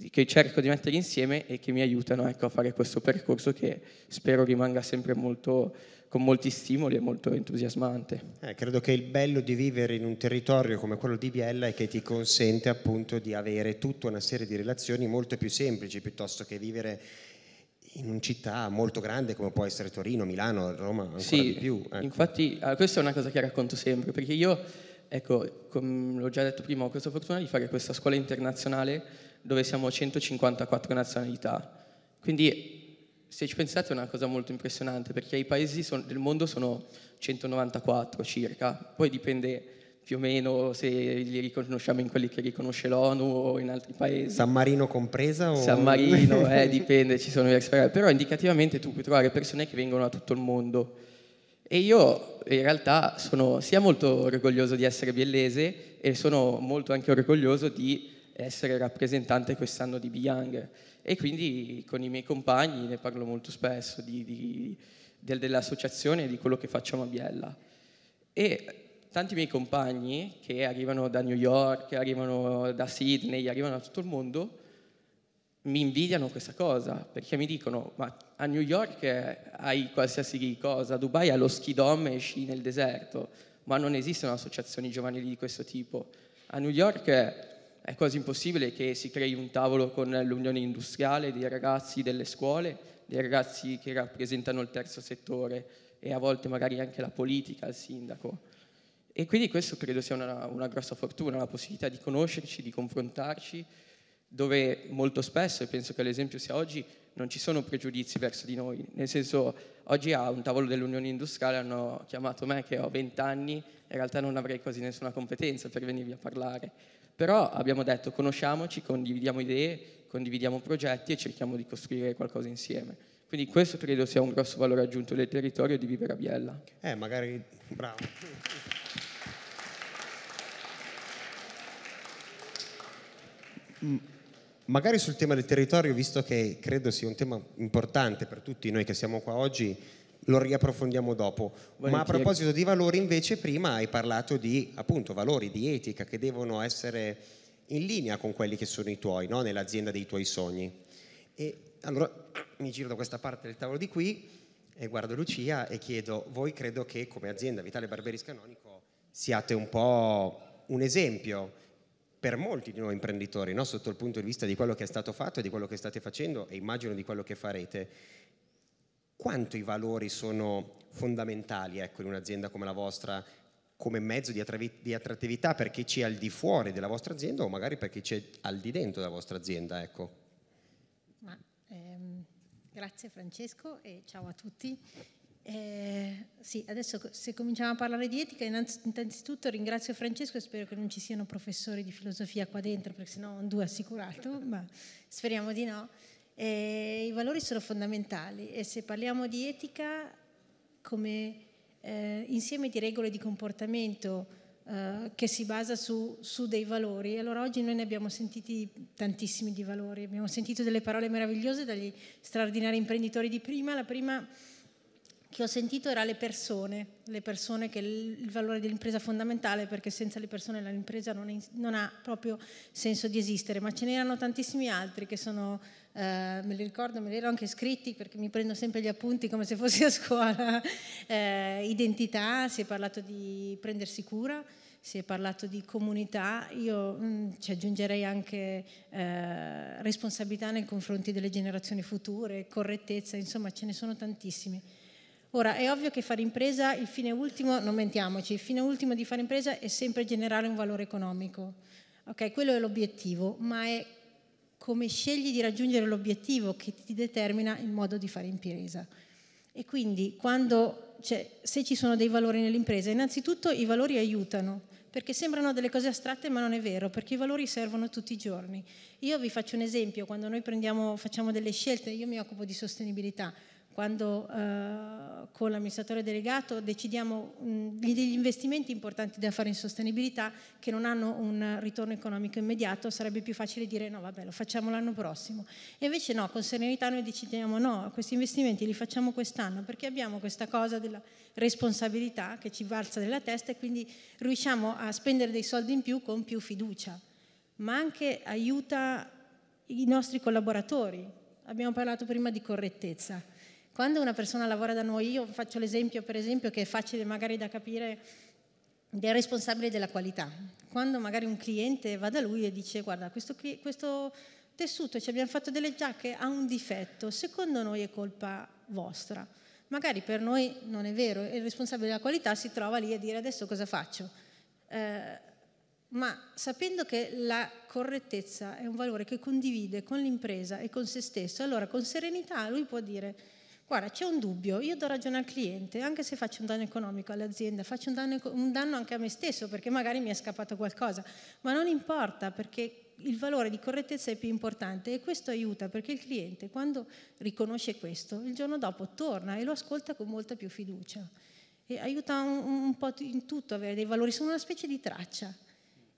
Speaker 7: che cerco di mettere insieme e che mi aiutano ecco, a fare questo percorso che spero rimanga sempre molto, con molti stimoli è molto entusiasmante. Eh, credo che il bello di vivere in un territorio
Speaker 2: come quello di Biella è che ti consente appunto di avere tutta una serie di relazioni molto più semplici piuttosto che vivere in una città molto grande come può essere Torino, Milano,
Speaker 7: Roma, ancora sì, di più. Ecco. Infatti, ah, questa è una cosa che racconto sempre, perché io, ecco, come l'ho già detto prima, ho questa fortuna di fare questa scuola internazionale dove siamo 154 nazionalità. Quindi se ci pensate è una cosa molto impressionante perché i paesi son, del mondo sono 194 circa, poi dipende più o meno se li riconosciamo in quelli che riconosce l'ONU o in altri paesi. San Marino compresa? O... San Marino, *laughs* eh, dipende, ci sono diversi paesi, però indicativamente tu puoi trovare persone che vengono da tutto il mondo. E io in realtà sono sia molto orgoglioso di essere biellese e sono molto anche orgoglioso di essere rappresentante quest'anno di Biang e quindi con i miei compagni ne parlo molto spesso di, di, del, dell'associazione e di quello che facciamo a Biella. E tanti miei compagni che arrivano da New York, che arrivano da Sydney, arrivano da tutto il mondo, mi invidiano questa cosa perché mi dicono: Ma a New York hai qualsiasi cosa, a Dubai allo schidom e sci nel deserto, ma non esistono associazioni giovanili di questo tipo. A New York è quasi impossibile che si crei un tavolo con l'unione industriale dei ragazzi delle scuole, dei ragazzi che rappresentano il terzo settore e a volte magari anche la politica, il sindaco. E quindi questo credo sia una, una grossa fortuna, la possibilità di conoscerci, di confrontarci, dove molto spesso, e penso che l'esempio sia oggi, non ci sono pregiudizi verso di noi. Nel senso, oggi a un tavolo dell'Unione Industriale hanno chiamato me che ho 20 anni, in realtà non avrei quasi nessuna competenza per venirvi a parlare però abbiamo detto conosciamoci, condividiamo idee, condividiamo progetti e cerchiamo di costruire qualcosa insieme. Quindi questo credo sia un grosso valore aggiunto del territorio di vivere a Biella. Eh, magari bravo.
Speaker 2: Mm, magari sul tema del territorio, visto che credo sia un tema importante per tutti noi che siamo qua oggi, lo riapprofondiamo dopo. Volentieri. Ma a proposito di valori, invece, prima hai parlato di appunto valori, di etica che devono essere in linea con quelli che sono i tuoi, no? nell'azienda dei tuoi sogni. E allora mi giro da questa parte del tavolo di qui e guardo Lucia e chiedo, voi credo che come azienda Vitale Barberis Canonico siate un po' un esempio per molti di noi imprenditori, no? sotto il punto di vista di quello che è stato fatto e di quello che state facendo e immagino di quello che farete quanto i valori sono fondamentali ecco, in un'azienda come la vostra come mezzo di, di, attrattività per chi c'è al di fuori della vostra azienda o magari per chi c'è al di dentro della vostra azienda? Ecco.
Speaker 1: Ma, ehm, grazie Francesco e ciao a tutti. Eh, sì, adesso se cominciamo a parlare di etica, innanzitutto ringrazio Francesco e spero che non ci siano professori di filosofia qua dentro, perché sennò un due assicurato, ma speriamo di no. E I valori sono fondamentali e se parliamo di etica come eh, insieme di regole di comportamento eh, che si basa su, su, dei valori, allora oggi noi ne abbiamo sentiti tantissimi di valori, abbiamo sentito delle parole meravigliose dagli straordinari imprenditori di prima, la prima che ho sentito era le persone, le persone che il valore dell'impresa è fondamentale perché senza le persone l'impresa non, è, non ha proprio senso di esistere, ma ce n'erano tantissimi altri che sono, eh, me li ricordo, me li ero anche scritti perché mi prendo sempre gli appunti come se fossi a scuola, *laughs* eh, identità, si è parlato di prendersi cura, si è parlato di comunità, io mh, mm, ci aggiungerei anche eh, responsabilità nei confronti delle generazioni future, correttezza, insomma ce ne sono tantissimi. Ora, è ovvio che fare impresa, il fine ultimo, non mentiamoci, il fine ultimo di fare impresa è sempre generare un valore economico. Ok, quello è l'obiettivo, ma è come scegli di raggiungere l'obiettivo che ti determina il modo di fare impresa. E quindi quando, cioè, se ci sono dei valori nell'impresa, innanzitutto i valori aiutano, perché sembrano delle cose astratte ma non è vero, perché i valori servono tutti i giorni. Io vi faccio un esempio, quando noi prendiamo, facciamo delle scelte, io mi occupo di sostenibilità, quando eh, con l'amministratore delegato decidiamo mh, mm, degli investimenti importanti da fare in sostenibilità che non hanno un ritorno economico immediato, sarebbe più facile dire no, vabbè, lo facciamo l'anno prossimo. E invece no, con serenità noi decidiamo no, questi investimenti li facciamo quest'anno perché abbiamo questa cosa della responsabilità che ci balza della testa e quindi riusciamo a spendere dei soldi in più con più fiducia, ma anche aiuta i nostri collaboratori. Abbiamo parlato prima di correttezza quando una persona lavora da noi, io faccio l'esempio per esempio che è facile magari da capire del responsabile della qualità. Quando magari un cliente va da lui e dice guarda questo, questo tessuto ci abbiamo fatto delle giacche ha un difetto, secondo noi è colpa vostra. Magari per noi non è vero, il responsabile della qualità si trova lì a dire adesso cosa faccio. Eh, ma sapendo che la correttezza è un valore che condivide con l'impresa e con se stesso, allora con serenità lui può dire guarda, c'è un dubbio, io do ragione al cliente, anche se faccio un danno economico all'azienda, faccio un danno, un danno anche a me stesso perché magari mi è scappato qualcosa, ma non importa perché il valore di correttezza è più importante e questo aiuta perché il cliente quando riconosce questo, il giorno dopo torna e lo ascolta con molta più fiducia. E aiuta un, un po' in tutto avere dei valori, sono una specie di traccia.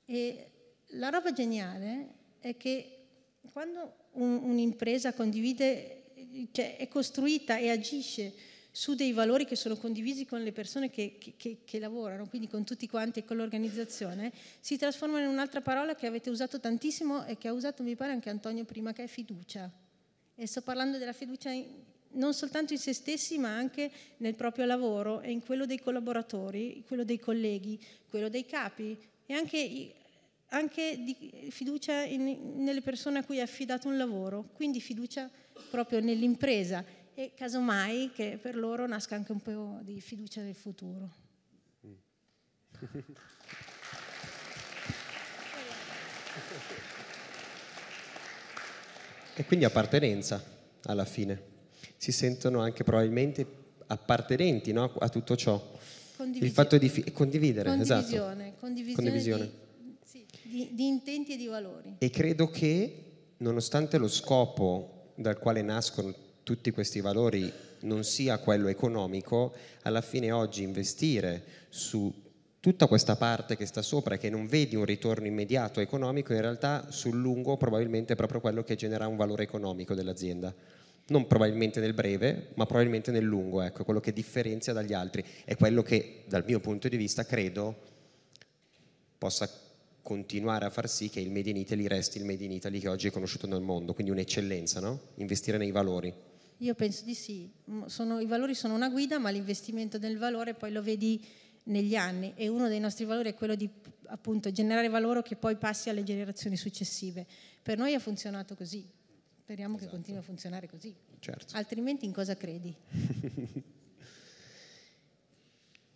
Speaker 1: E la roba geniale è che quando un, un'impresa condivide cioè, è costruita e agisce su dei valori che sono condivisi con le persone che, che, che, che lavorano, quindi con tutti quanti e con l'organizzazione, si trasforma in un'altra parola che avete usato tantissimo e che ha usato, mi pare, anche Antonio prima, che è fiducia. E sto parlando della fiducia in, non soltanto in se stessi, ma anche nel proprio lavoro e in quello dei collaboratori, quello dei colleghi, quello dei capi e anche, anche di fiducia in, nelle persone a cui è affidato un lavoro, quindi fiducia proprio nell'impresa e casomai che per loro nasca anche un po' di fiducia nel futuro.
Speaker 2: e quindi appartenenza alla fine. Si sentono anche probabilmente appartenenti no, a tutto ciò.
Speaker 1: Condivisi- Il fatto di
Speaker 2: fi- condividere, esatto. condivisione,
Speaker 1: esatto. Condivisione, condivisione. Di, sì, di, di intenti e di valori.
Speaker 2: E credo che, nonostante lo scopo dal quale nascono tutti questi valori non sia quello economico, alla fine oggi investire su tutta questa parte che sta sopra, e che non vedi un ritorno immediato economico, in realtà sul lungo probabilmente è proprio quello che genera un valore economico dell'azienda. Non probabilmente nel breve, ma probabilmente nel lungo, ecco, quello che differenzia dagli altri. È quello che, dal mio punto di vista, credo possa continuare a far sì che il Made in Italy resti il Made in Italy che oggi è conosciuto nel mondo, quindi un'eccellenza, no? Investire nei valori.
Speaker 1: Io penso di sì, sono, i valori sono una guida, ma l'investimento nel valore poi lo vedi negli anni e uno dei nostri valori è quello di appunto generare valore che poi passi alle generazioni successive. Per noi ha funzionato così, speriamo esatto. che continui a funzionare così, certo. altrimenti in cosa credi?
Speaker 2: *laughs*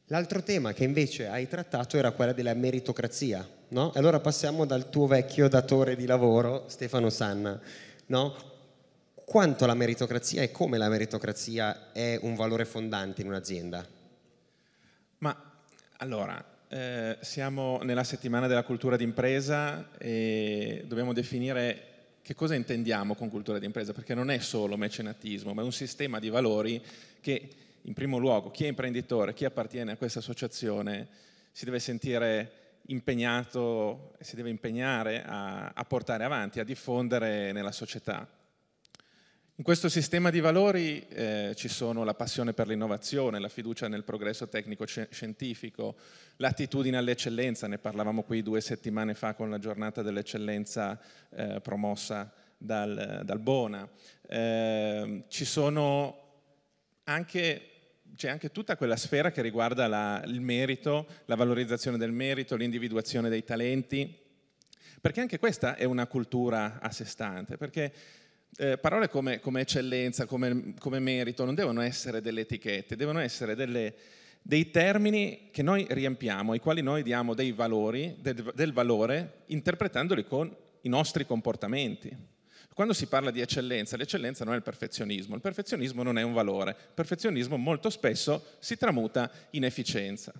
Speaker 2: L'altro tema che invece hai trattato era quella della meritocrazia, no? Allora passiamo dal tuo vecchio datore di lavoro, Stefano Sanna, no? Quanto la meritocrazia e come la meritocrazia è un valore fondante in un'azienda?
Speaker 8: Ma allora, eh, siamo nella settimana della cultura d'impresa e dobbiamo definire che cosa intendiamo con cultura d'impresa, perché non è solo mecenatismo, ma è un sistema di valori che in primo luogo chi è imprenditore, chi appartiene a questa associazione si deve sentire impegnato si deve impegnare a, a portare avanti, a diffondere nella società. In questo sistema di valori eh, ci sono la passione per l'innovazione, la fiducia nel progresso tecnico-scientifico, l'attitudine all'eccellenza, ne parlavamo qui due settimane fa con la giornata dell'eccellenza eh, promossa dal, dal Bona. Eh, ci sono anche c'è anche tutta quella sfera che riguarda la, il merito, la valorizzazione del merito, l'individuazione dei talenti, perché anche questa è una cultura a sé stante, perché eh, parole come, come eccellenza, come, come, merito, non devono essere delle etichette, devono essere delle, dei termini che noi riempiamo, ai quali noi diamo dei valori, del, del valore, interpretandoli con i nostri comportamenti. Quando si parla di eccellenza, l'eccellenza non è il perfezionismo, il perfezionismo non è un valore, il perfezionismo molto spesso si tramuta in efficienza.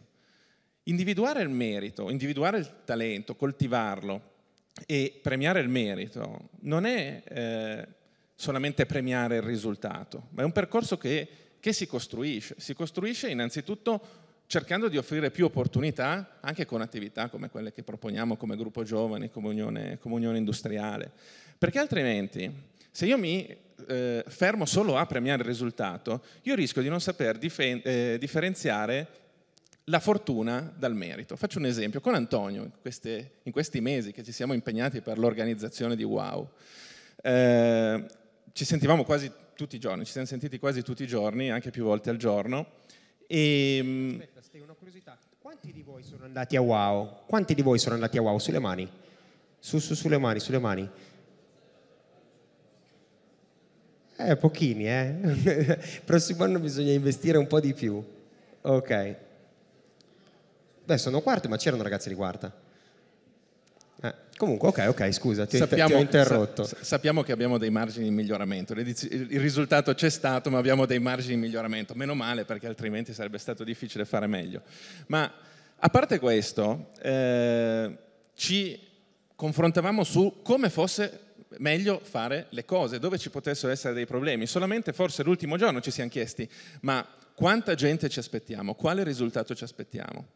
Speaker 8: Individuare il merito, individuare il talento, coltivarlo e premiare il merito non è eh, solamente premiare il risultato, ma è un percorso che, che si costruisce. Si costruisce innanzitutto cercando di offrire più opportunità anche con attività come quelle che proponiamo come gruppo giovani, come unione, come unione industriale. Perché altrimenti, se io mi eh, fermo solo a premiare il risultato, io rischio di non saper difen- eh, differenziare la fortuna dal merito. Faccio un esempio, con Antonio, in, queste, in, questi mesi che ci siamo impegnati per l'organizzazione di Wow, eh, ci sentivamo quasi tutti i giorni, ci siamo sentiti quasi tutti i giorni, anche più volte al giorno. E... Ehm, Aspetta, Ste, una curiosità, quanti di voi sono andati a Wow? Quanti di voi sono andati a Wow?
Speaker 2: Sulle mani, su, su, sulle mani, sulle mani. Eh, pochini, eh. *laughs* Prossimo anno bisogna investire un po' di più. Ok. Beh, sono quarti, ma c'erano ragazzi di quarta. Eh, comunque, ok, ok, scusa, ti, sappiamo, ho interrotto. Sa,
Speaker 8: sappiamo che abbiamo dei margini di miglioramento. Il risultato c'è stato, ma abbiamo dei margini di miglioramento. Meno male, perché altrimenti sarebbe stato difficile fare meglio. Ma a parte questo, eh, ci confrontavamo su come fosse meglio fare le cose, dove ci potessero essere dei problemi. Solamente forse l'ultimo giorno ci siamo chiesti, ma quanta gente ci aspettiamo? Quale risultato ci aspettiamo?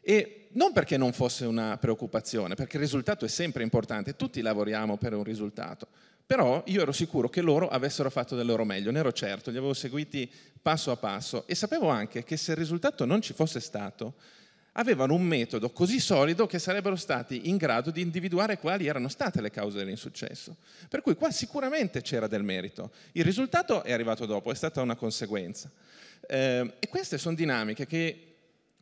Speaker 8: E non perché non fosse una preoccupazione, perché il risultato è sempre importante, tutti lavoriamo per un risultato, però io ero sicuro che loro avessero fatto del loro meglio, ne ero certo, li avevo seguiti passo a passo e sapevo anche che se il risultato non ci fosse stato, avevano un metodo così solido che sarebbero stati in grado di individuare quali erano state le cause dell'insuccesso. Per cui qua sicuramente c'era del merito. Il risultato è arrivato dopo, è stata una conseguenza. Eh, e queste sono dinamiche che,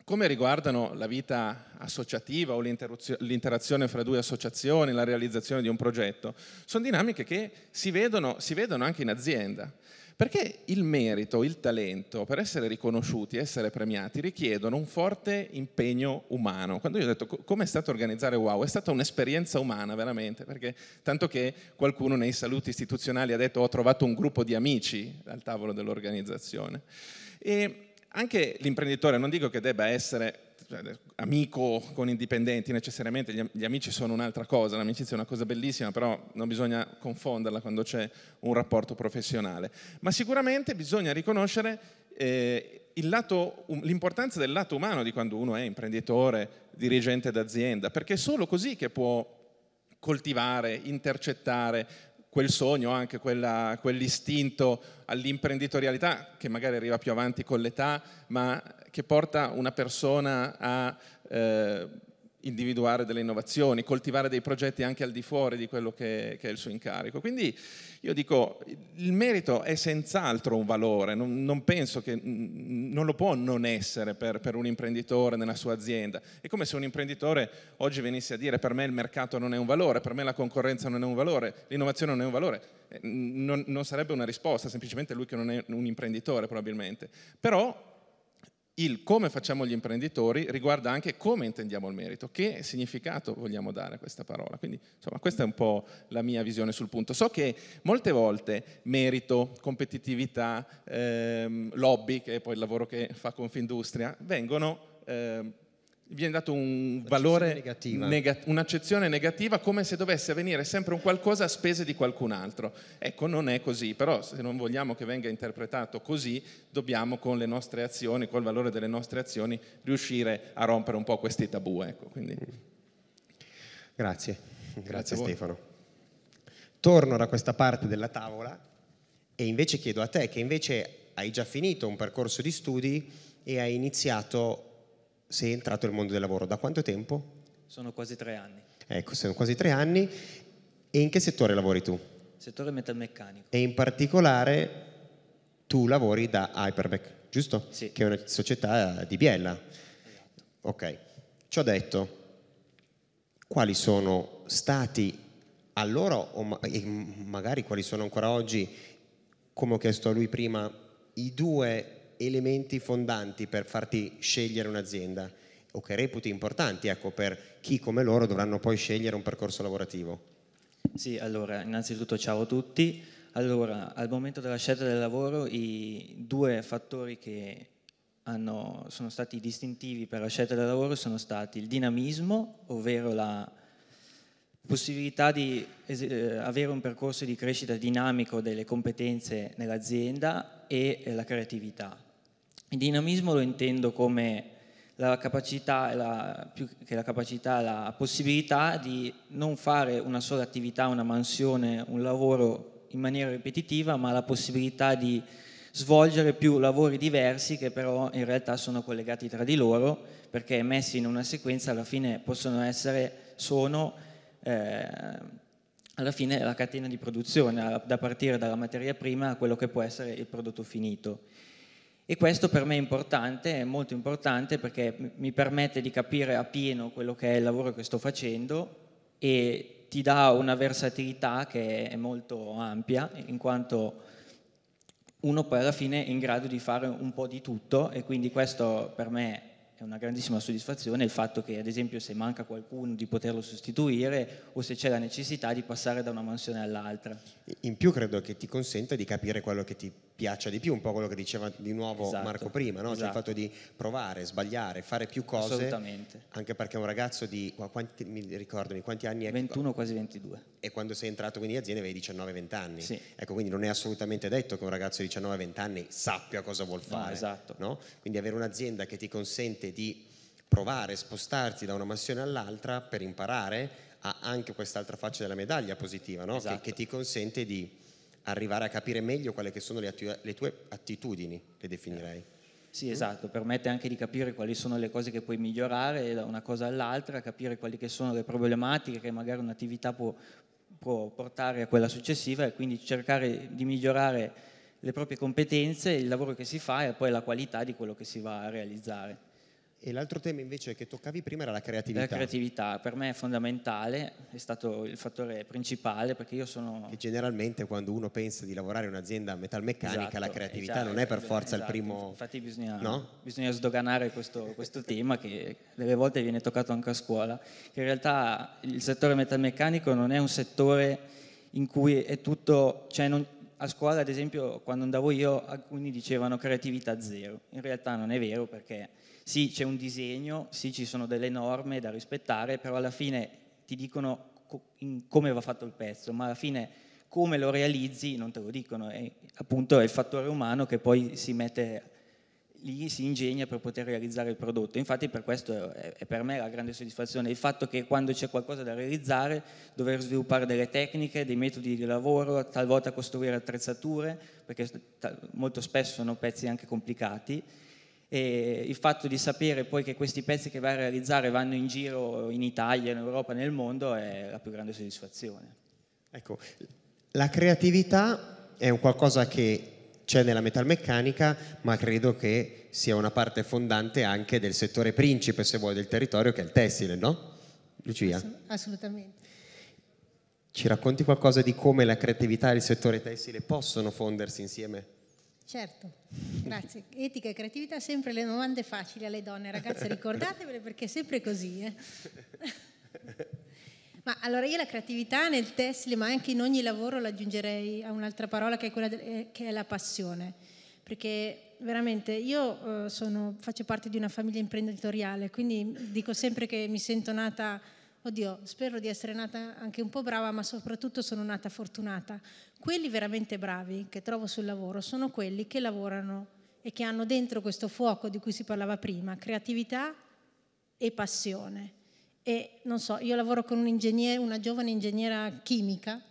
Speaker 8: come riguardano la vita associativa o l'interazione fra due associazioni, la realizzazione di un progetto, sono dinamiche che si vedono, si vedono anche in azienda. Perché il merito, il talento, per essere riconosciuti, essere premiati, richiedono un forte impegno umano. Quando io ho detto come è stato organizzare Wow, è stata un'esperienza umana veramente, perché tanto che qualcuno nei saluti istituzionali ha detto ho trovato un gruppo di amici al tavolo dell'organizzazione. E anche l'imprenditore, non dico che debba essere cioè, amico con indipendenti necessariamente, gli, gli amici sono un'altra cosa, l'amicizia è una cosa bellissima, però non bisogna confonderla quando c'è un rapporto professionale. Ma sicuramente bisogna riconoscere eh, lato, um, l'importanza del lato umano di quando uno è imprenditore, dirigente d'azienda, perché è solo così che può coltivare, intercettare quel sogno, anche quella, quell'istinto all'imprenditorialità che magari arriva più avanti con l'età, ma che porta una persona a eh, individuare delle innovazioni, coltivare dei progetti anche al di fuori di quello che, che, è il suo incarico. Quindi io dico, il merito è senz'altro un valore, non, non penso che non lo può non essere per, per, un imprenditore nella sua azienda. È come se un imprenditore oggi venisse a dire per me il mercato non è un valore, per me la concorrenza non è un valore, l'innovazione non è un valore. Eh, non, non sarebbe una risposta, semplicemente lui che non è un imprenditore probabilmente. Però il come facciamo gli imprenditori riguarda anche come intendiamo il merito, che significato vogliamo dare a questa parola. Quindi, insomma, questa è un po' la mia visione sul punto. So che molte volte merito, competitività, ehm, lobby, che è poi il lavoro che fa Confindustria, vengono... Ehm, viene dato un valore negativa. Nega, un'accezione negativa come se dovesse avvenire sempre un qualcosa a spese di qualcun altro. Ecco, non è così, però se non vogliamo che venga interpretato così, dobbiamo con le nostre azioni, col valore delle nostre azioni, riuscire a rompere un po' questi tabù. Ecco, quindi...
Speaker 2: Grazie, grazie, grazie Stefano. Torno da questa parte della tavola e invece chiedo a te che invece hai già finito un percorso di studi e hai iniziato sei entrato nel mondo del lavoro. Da quanto tempo?
Speaker 3: Sono quasi tre anni.
Speaker 2: Ecco, sono quasi tre anni. E in che settore lavori tu?
Speaker 3: Settore metalmeccanico.
Speaker 2: E in particolare tu lavori da Hyperbeck, giusto? Sì. Che è una società di Biella. Esatto. Ok. ho detto, quali sono stati allora o ma- magari quali sono ancora oggi, come ho chiesto a lui prima, i due elementi fondanti per farti scegliere un'azienda o che reputi importanti ecco, per chi come loro dovranno poi
Speaker 3: scegliere un percorso lavorativo? Sì, allora, innanzitutto ciao a tutti. Allora, al momento della scelta del lavoro i due fattori che hanno, sono stati distintivi per la scelta del lavoro sono stati il dinamismo, ovvero la possibilità di eh, avere un percorso di crescita dinamico delle competenze nell'azienda e eh, la creatività. Il dinamismo lo intendo come la capacità, la, più che la capacità, la possibilità di non fare una sola attività, una mansione, un lavoro in maniera ripetitiva, ma la possibilità di svolgere più lavori diversi che però in realtà sono collegati tra di loro, perché messi in una sequenza alla fine possono essere, sono eh, alla fine la catena di produzione, da partire dalla materia prima a quello che può essere il prodotto finito. E questo per me è importante, è molto importante perché mi permette di capire appieno quello che è il lavoro che sto facendo e ti dà una versatilità che è molto ampia in quanto uno poi alla fine è in grado di fare un po' di tutto e quindi questo per me è una grandissima soddisfazione il fatto che ad esempio se manca qualcuno di poterlo sostituire o se c'è la necessità di passare da una mansione all'altra.
Speaker 2: In più credo che ti consenta di capire quello che ti piaccia di più, un po' quello che diceva di nuovo esatto, Marco prima, no? esatto. cioè il esatto. fatto di provare, sbagliare, fare più cose. Assolutamente. Anche perché un ragazzo di, quanti, mi ricordo,
Speaker 3: di quanti anni è? 21, che, quasi 22.
Speaker 2: E quando sei entrato quindi in azienda avevi 19-20 anni. Sì. Ecco, quindi non è assolutamente detto che un ragazzo di 19-20 anni sappia cosa vuol fare. No, esatto. no? Quindi avere un'azienda che ti consente di provare, spostarti da una mansione all'altra per imparare, ha anche quest'altra faccia della medaglia positiva, che, che esatto. ti consente di arrivare a
Speaker 3: capire meglio quelle che sono le, atti- le tue attitudini, le definirei. Sì, esatto, permette anche di capire quali sono le cose che puoi migliorare da una cosa all'altra, capire quali sono le problematiche che magari un'attività può, può portare a quella successiva e quindi cercare di migliorare le proprie competenze, il lavoro che si fa e poi la qualità di quello che si va a realizzare. E l'altro tema invece che toccavi prima era la creatività. La creatività per me è fondamentale, è stato il fattore principale perché io sono... Che generalmente quando uno pensa di lavorare in un'azienda metalmeccanica esatto, la creatività esatto, non è per eh, forza esatto, il primo... Infatti bisogna, no? bisogna sdoganare questo, questo tema che delle volte viene toccato anche a scuola, che in realtà il settore metalmeccanico non è un settore in cui è tutto... Cioè non, a scuola ad esempio quando andavo io alcuni dicevano creatività zero, in realtà non è vero perché sì c'è un disegno, sì ci sono delle norme da rispettare, però alla fine ti dicono come va fatto il pezzo, ma alla fine come lo realizzi non te lo dicono, è, appunto è il fattore umano che poi si mette lì, si ingegna per poter realizzare il prodotto. Infatti per questo è, è per me la grande soddisfazione, il fatto che quando c'è qualcosa da realizzare dover sviluppare delle tecniche, dei metodi di lavoro, talvolta costruire attrezzature, perché molto spesso sono pezzi anche complicati e il fatto di sapere poi che questi pezzi che vai a realizzare vanno in giro in Italia, in Europa, nel mondo è la più grande soddisfazione. Ecco,
Speaker 2: la creatività è un qualcosa che c'è nella metalmeccanica, ma credo che sia una parte fondante anche del settore principe, se vuoi, del territorio, che è il tessile, no? Lucia?
Speaker 1: Assolutamente.
Speaker 2: Ci racconti qualcosa di come la creatività e il settore tessile possono fondersi insieme?
Speaker 1: Certo, grazie. Etica e creatività, sempre le domande facili alle donne, ragazze, ricordatevele perché è sempre così. Eh? Ma allora io la creatività nel tessile, ma anche in ogni lavoro, l'aggiungerei a un'altra parola che è quella de- eh, che è la passione. Perché veramente io eh, sono, faccio parte di una famiglia imprenditoriale, quindi dico sempre che mi sento nata oddio, spero di essere nata anche un po' brava, ma soprattutto sono nata fortunata. Quelli veramente bravi che trovo sul lavoro sono quelli che lavorano e che hanno dentro questo fuoco di cui si parlava prima, creatività e passione. E non so, io lavoro con un una giovane ingegnera chimica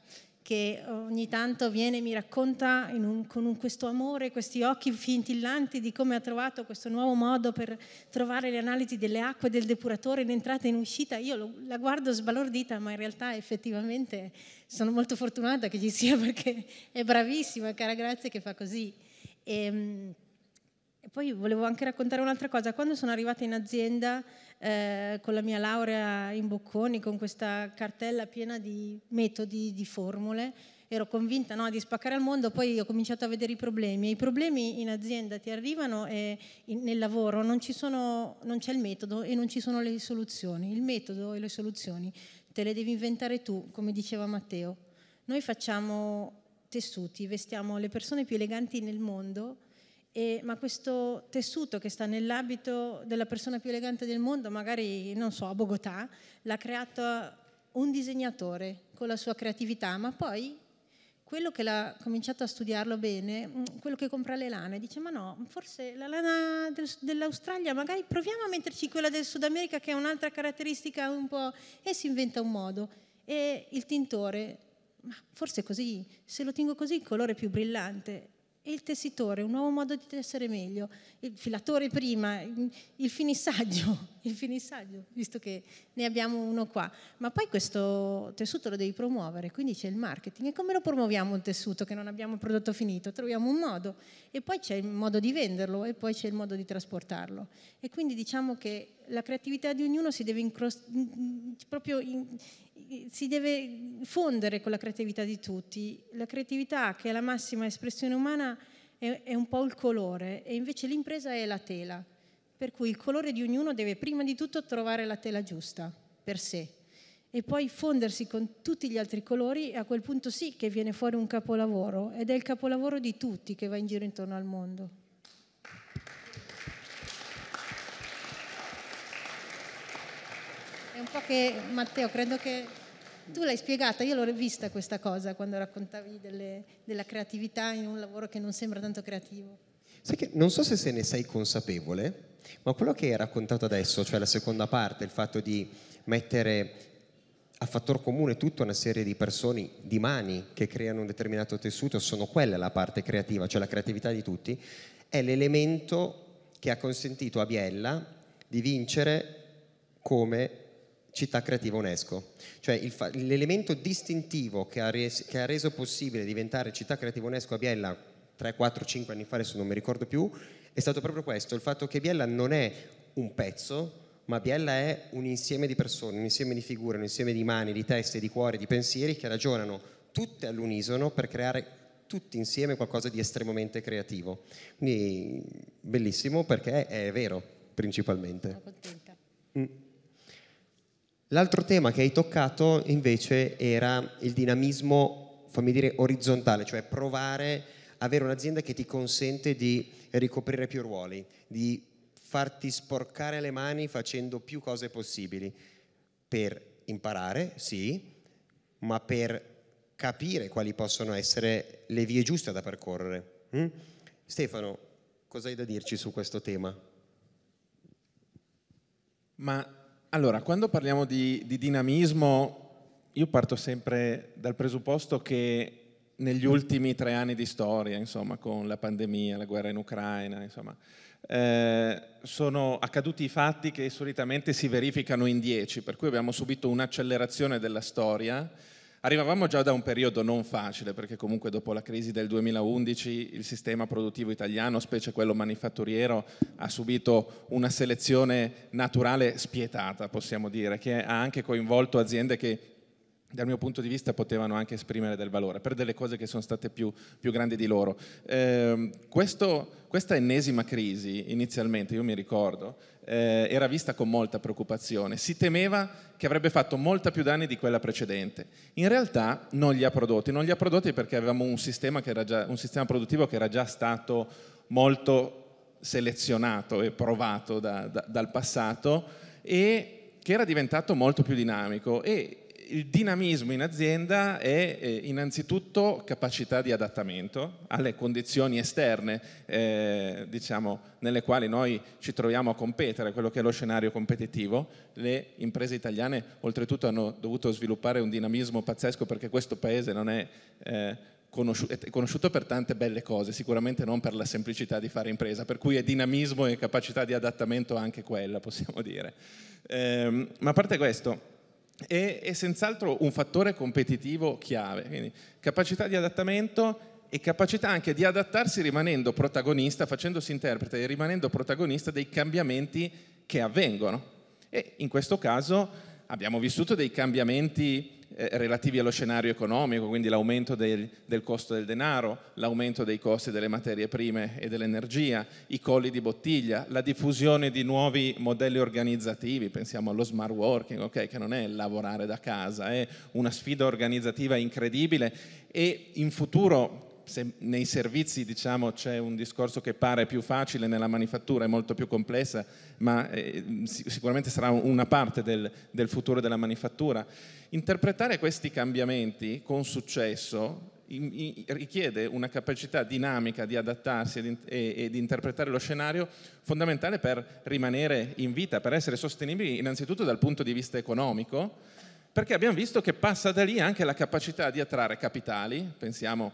Speaker 1: che ogni tanto viene e mi racconta un, con un, questo amore, questi occhi scintillanti di come ha trovato questo nuovo modo per trovare le analisi delle acque del depuratore in entrata e in uscita. Io lo, la guardo sbalordita, ma in realtà effettivamente sono molto fortunata che ci sia *laughs* perché è bravissima, cara grazie che fa così. E, ehm, e poi volevo anche raccontare un'altra cosa. Quando sono arrivata in azienda eh, con la mia laurea in bocconi, con questa cartella piena di metodi, di formule, ero convinta no, di spaccare al mondo, poi ho cominciato a vedere i problemi. I problemi in azienda ti arrivano e in, nel lavoro non, sono, non, c'è il metodo e non ci sono le soluzioni. Il metodo e le soluzioni te le devi inventare tu, come diceva Matteo. Noi facciamo tessuti, vestiamo le persone più eleganti nel mondo e, ma questo tessuto che sta nell'abito della persona più elegante del mondo, magari non so, a Bogotà, l'ha creato un disegnatore con la sua creatività, ma poi quello che l'ha cominciato a studiarlo bene, mm, quello che compra le lane, dice ma no, forse la lana del, dell'Australia, magari proviamo a metterci quella del Sud America che è un'altra caratteristica un po'... e si inventa un modo. E il tintore, ma forse così, se lo tingo così il colore è più brillante, e il tessitore, un nuovo modo di tessere meglio, il filatore prima, il finissaggio. *laughs* il finissaggio, visto che ne abbiamo uno qua. Ma poi questo tessuto lo devi promuovere, quindi c'è il marketing. E come lo promuoviamo un tessuto che non abbiamo prodotto finito? Troviamo un modo e poi c'è il modo di venderlo e poi c'è il modo di trasportarlo. E quindi diciamo che la creatività di ognuno si deve, incrost- proprio in- si deve fondere con la creatività di tutti. La creatività, che è la massima espressione umana, è un po' il colore e invece l'impresa è la tela per cui il colore di ognuno deve prima di tutto trovare la tela giusta per sé e poi fondersi con tutti gli altri colori e a quel punto sì che viene fuori un capolavoro ed è il capolavoro di tutti che va in giro intorno al mondo. È un po' che Matteo, credo che tu l'hai spiegata, io l'ho vista questa cosa quando raccontavi delle, della creatività in un lavoro che non sembra tanto creativo.
Speaker 2: Sai che non so se se ne sei consapevole, ma quello che hai raccontato adesso, cioè la seconda parte, il fatto di mettere a fattor comune tutta una serie di persone, di mani che creano un determinato tessuto, sono quella la parte creativa, cioè la creatività di tutti, è l'elemento che ha consentito a Biella di vincere come città creativa UNESCO. Cioè il, l'elemento distintivo che ha, res, che ha, reso possibile diventare città creativa UNESCO a Biella 3, 4, 5 anni fa, adesso non mi ricordo più, è stato proprio questo, il fatto che Biella non è un pezzo, ma Biella è un insieme di persone, un insieme di figure, un insieme di mani, di teste, di cuori, di pensieri che ragionano tutte all'unisono per creare tutti insieme qualcosa di estremamente creativo. Quindi bellissimo perché è vero principalmente. Mm. L'altro tema che hai toccato invece era il dinamismo, fammi dire, orizzontale, cioè provare avere un'azienda che ti consente di ricoprire più ruoli, di farti sporcare le mani facendo più cose possibili per imparare, sì, ma per capire quali possono essere le vie giuste da percorrere. Mm? Stefano, cosa hai da dirci su questo tema?
Speaker 8: Ma allora, quando parliamo di, di dinamismo, io parto sempre dal presupposto che negli ultimi tre anni di storia, insomma, con la pandemia, la guerra in Ucraina, insomma, eh, sono accaduti i fatti che solitamente si verificano in dieci, per cui abbiamo subito un'accelerazione della storia. Arrivavamo già da un periodo non facile, perché comunque dopo la crisi del 2011 il sistema produttivo italiano, specie quello manifatturiero, ha subito una selezione naturale spietata, possiamo dire, che ha anche coinvolto aziende che dal mio punto di vista potevano anche esprimere del valore per delle cose che sono state più, più grandi di loro. Eh, questo, questa ennesima crisi, inizialmente, io mi ricordo, eh, era vista con molta preoccupazione, si temeva che avrebbe fatto molta più danni di quella precedente. In realtà non li ha prodotti, non li ha prodotti perché avevamo un sistema, già, un sistema produttivo che era già stato molto selezionato e provato da, da, dal passato e che era diventato molto più dinamico e il dinamismo in azienda è eh, innanzitutto capacità di adattamento alle condizioni esterne, eh, diciamo, nelle quali noi ci troviamo a competere, quello che è lo scenario competitivo. Le imprese italiane oltretutto hanno dovuto sviluppare un dinamismo pazzesco perché questo paese non è... Eh, conosciuto, conosciuto per tante belle cose, sicuramente non per la semplicità di fare impresa, per cui è dinamismo e capacità di adattamento anche quella, possiamo dire. Ehm, ma a parte questo, è, e senz'altro un fattore competitivo chiave, quindi capacità di adattamento e capacità anche di adattarsi rimanendo protagonista, facendosi interprete e rimanendo protagonista dei cambiamenti che avvengono. E in questo caso abbiamo vissuto dei cambiamenti eh, relativi allo scenario economico, quindi l'aumento del, del, costo del denaro, l'aumento dei costi delle materie prime e dell'energia, i colli di bottiglia, la diffusione di nuovi modelli organizzativi, pensiamo allo smart working, okay, che non è lavorare da casa, è una sfida organizzativa incredibile e in futuro se nei servizi diciamo, c'è un discorso che pare più facile, nella manifattura è molto più complessa, ma eh, sicuramente sarà una parte del, del futuro della manifattura. Interpretare questi cambiamenti con successo richiede una capacità dinamica di adattarsi e di, e, e di, interpretare lo scenario fondamentale per rimanere in vita, per essere sostenibili innanzitutto dal punto di vista economico, perché abbiamo visto che passa da lì anche la capacità di attrarre capitali, pensiamo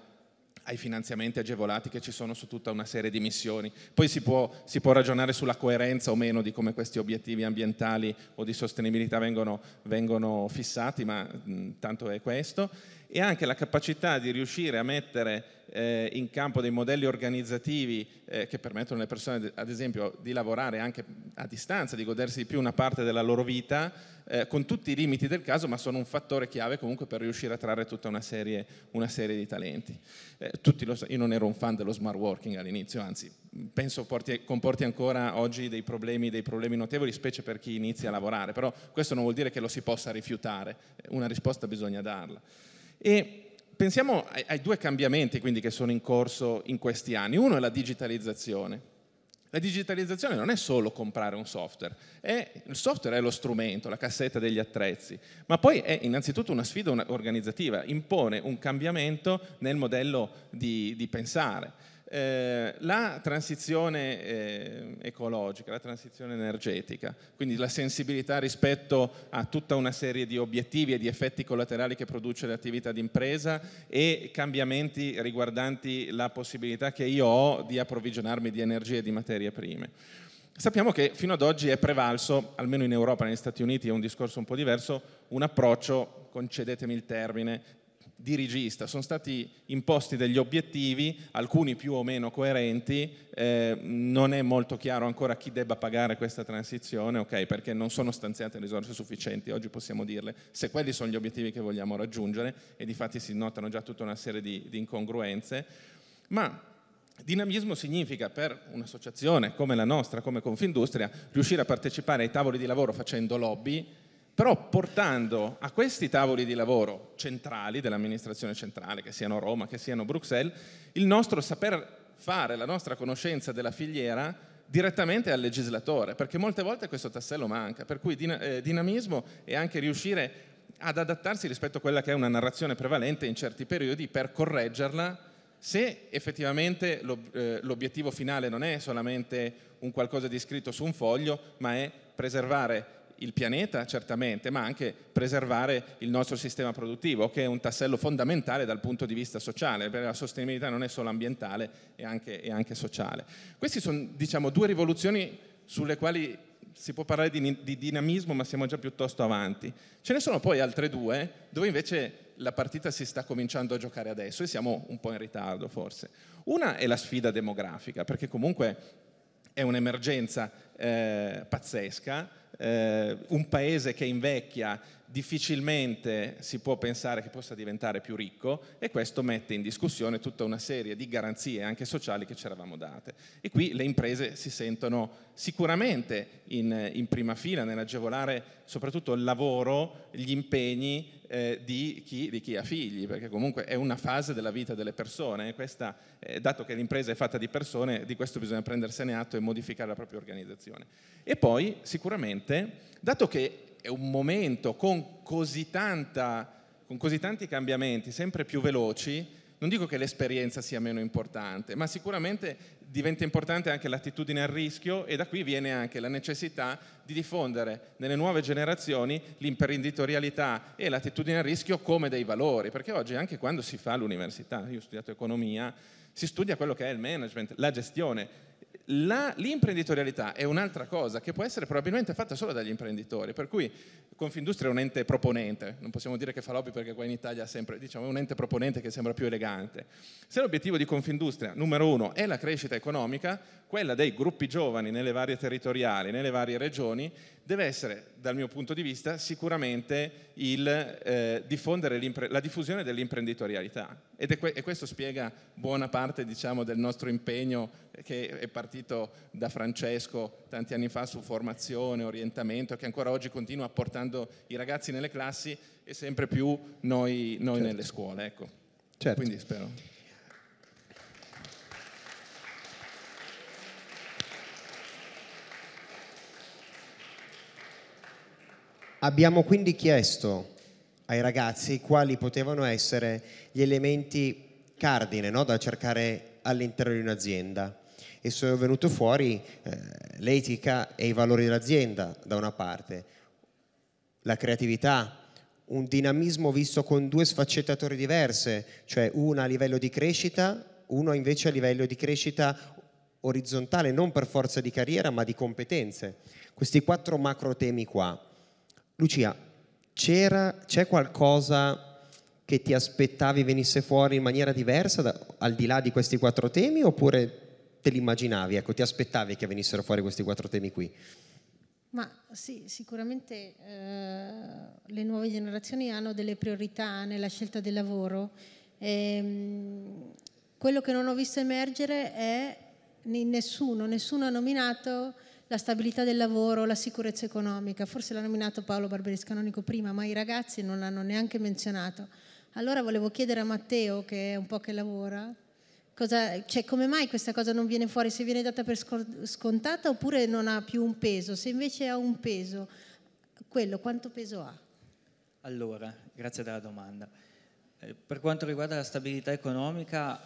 Speaker 8: ai finanziamenti agevolati che ci sono su tutta una serie di missioni. Poi si può, si può ragionare sulla coerenza o meno di come questi obiettivi ambientali o di sostenibilità vengono, vengono fissati, ma mh, tanto è questo e anche la capacità di riuscire a mettere eh, in campo dei modelli organizzativi eh, che permettono alle persone, ad esempio, di lavorare anche a distanza, di godersi di più una parte della loro vita, eh, con tutti i limiti del caso, ma sono un fattore chiave comunque per riuscire a trarre tutta una serie, una serie di talenti. Eh, tutti lo, io non ero un fan dello smart working all'inizio, anzi, penso porti, comporti ancora oggi dei problemi, dei problemi notevoli, specie per chi inizia a lavorare, però questo non vuol dire che lo si possa rifiutare, una risposta bisogna darla. E pensiamo ai, ai due cambiamenti quindi, che sono in corso in questi anni. Uno è la digitalizzazione. La digitalizzazione non è solo comprare un software, è, il software è lo strumento, la cassetta degli attrezzi, ma poi è innanzitutto una sfida organizzativa, impone un cambiamento nel modello di, di pensare. Eh, la transizione eh, ecologica, la transizione energetica, quindi la sensibilità rispetto a tutta una serie di obiettivi e di effetti collaterali che produce l'attività d'impresa e cambiamenti riguardanti la possibilità che io ho di approvvigionarmi di energie e di materie prime. Sappiamo che fino ad oggi è prevalso, almeno in Europa, negli Stati Uniti è un discorso un po' diverso, un approccio, concedetemi il termine, dirigista, sono stati imposti degli obiettivi, alcuni più o meno coerenti, eh, non è molto chiaro ancora chi debba pagare questa transizione, okay, perché non sono stanziate risorse sufficienti, oggi possiamo dirle, se quelli sono gli obiettivi che vogliamo raggiungere e di fatti si notano già tutta una serie di, di incongruenze, ma Dinamismo significa per un'associazione come la nostra, come Confindustria, riuscire a partecipare ai tavoli di lavoro facendo lobby, però portando a questi tavoli di lavoro centrali dell'amministrazione centrale, che siano Roma, che siano Bruxelles, il nostro saper fare, la nostra conoscenza della filiera direttamente al legislatore, perché molte volte questo tassello manca, per cui eh, dinamismo è anche riuscire ad adattarsi rispetto a quella che è una narrazione prevalente in certi periodi per correggerla se effettivamente eh, l'obiettivo finale non è solamente un qualcosa di scritto su un foglio, ma è preservare il pianeta, certamente, ma anche preservare il nostro sistema produttivo, che è un tassello fondamentale dal punto di vista sociale, perché la sostenibilità non è solo ambientale, è anche, è anche sociale. Queste sono, diciamo, due rivoluzioni sulle quali si può parlare di, di, dinamismo, ma siamo già piuttosto avanti. Ce ne sono poi altre due, dove invece la partita si sta cominciando a giocare adesso e siamo un po' in ritardo forse. Una è la sfida demografica, perché comunque è un'emergenza eh, pazzesca eh, un paese che invecchia, difficilmente si può pensare che possa diventare più ricco e questo mette in discussione tutta una serie di garanzie anche sociali che ci eravamo date. E qui le imprese si sentono sicuramente in, in prima fila nell'agevolare soprattutto il lavoro, gli impegni eh, di, chi, di, chi, ha figli, perché comunque è una fase della vita delle persone questa, eh, dato che l'impresa è fatta di persone, di questo bisogna prendersene atto e modificare la propria organizzazione. E poi sicuramente, dato che è un momento con così, tanta, con così tanti cambiamenti sempre più veloci, non dico che l'esperienza sia meno importante, ma sicuramente diventa importante anche l'attitudine al rischio e da qui viene anche la necessità di diffondere nelle nuove generazioni l'imprenditorialità e l'attitudine al rischio come dei valori, perché oggi anche quando si fa l'università, io ho studiato economia, si studia quello che è il management, la gestione, la, l'imprenditorialità è un'altra cosa che può essere probabilmente fatta solo dagli imprenditori, per cui Confindustria è un ente proponente, non possiamo dire che fa lobby perché qua in Italia è sempre, diciamo, è un ente proponente che sembra più elegante. Se l'obiettivo di Confindustria, numero uno, è la crescita economica, quella dei gruppi giovani nelle varie territoriali, nelle varie regioni, deve essere, dal mio punto di vista, sicuramente il, eh, la diffusione dell'imprenditorialità. Que- e questo spiega buona parte diciamo, del nostro impegno eh, che è è partito da Francesco tanti anni fa su formazione, orientamento, che ancora oggi continua portando i ragazzi nelle classi e sempre più noi, noi certo. nelle scuole. Ecco. Certo. Quindi spero.
Speaker 2: Abbiamo quindi chiesto ai ragazzi quali potevano essere gli elementi cardine no? da cercare all'interno di un'azienda e sono venuto fuori eh, l'etica e i valori dell'azienda da una parte, la creatività, un dinamismo visto con due sfaccettature diverse, cioè una a livello di crescita, uno invece a livello di crescita orizzontale, non per forza di carriera, ma di competenze. Questi quattro macro temi qua. Lucia, c'è qualcosa che ti aspettavi venisse fuori in maniera diversa da, al di là di questi quattro temi oppure te li immaginavi? Ecco, ti aspettavi che venissero fuori questi quattro temi qui?
Speaker 1: Ma sì, sicuramente eh, le nuove generazioni hanno delle priorità nella scelta del lavoro. E, ehm, quello che non ho visto emergere è nessuno, nessuno ha nominato la stabilità del lavoro, la sicurezza economica. Forse l'ha nominato Paolo Barberis Canonico prima, ma i ragazzi non l'hanno neanche menzionato. Allora volevo chiedere a Matteo, che è un po' che lavora, Cosa, cioè, come mai questa cosa non viene fuori? Se viene data per scontata oppure non ha più un peso? Se invece ha un peso, quello quanto peso ha?
Speaker 3: Allora, grazie della domanda. Eh, per quanto riguarda la stabilità economica,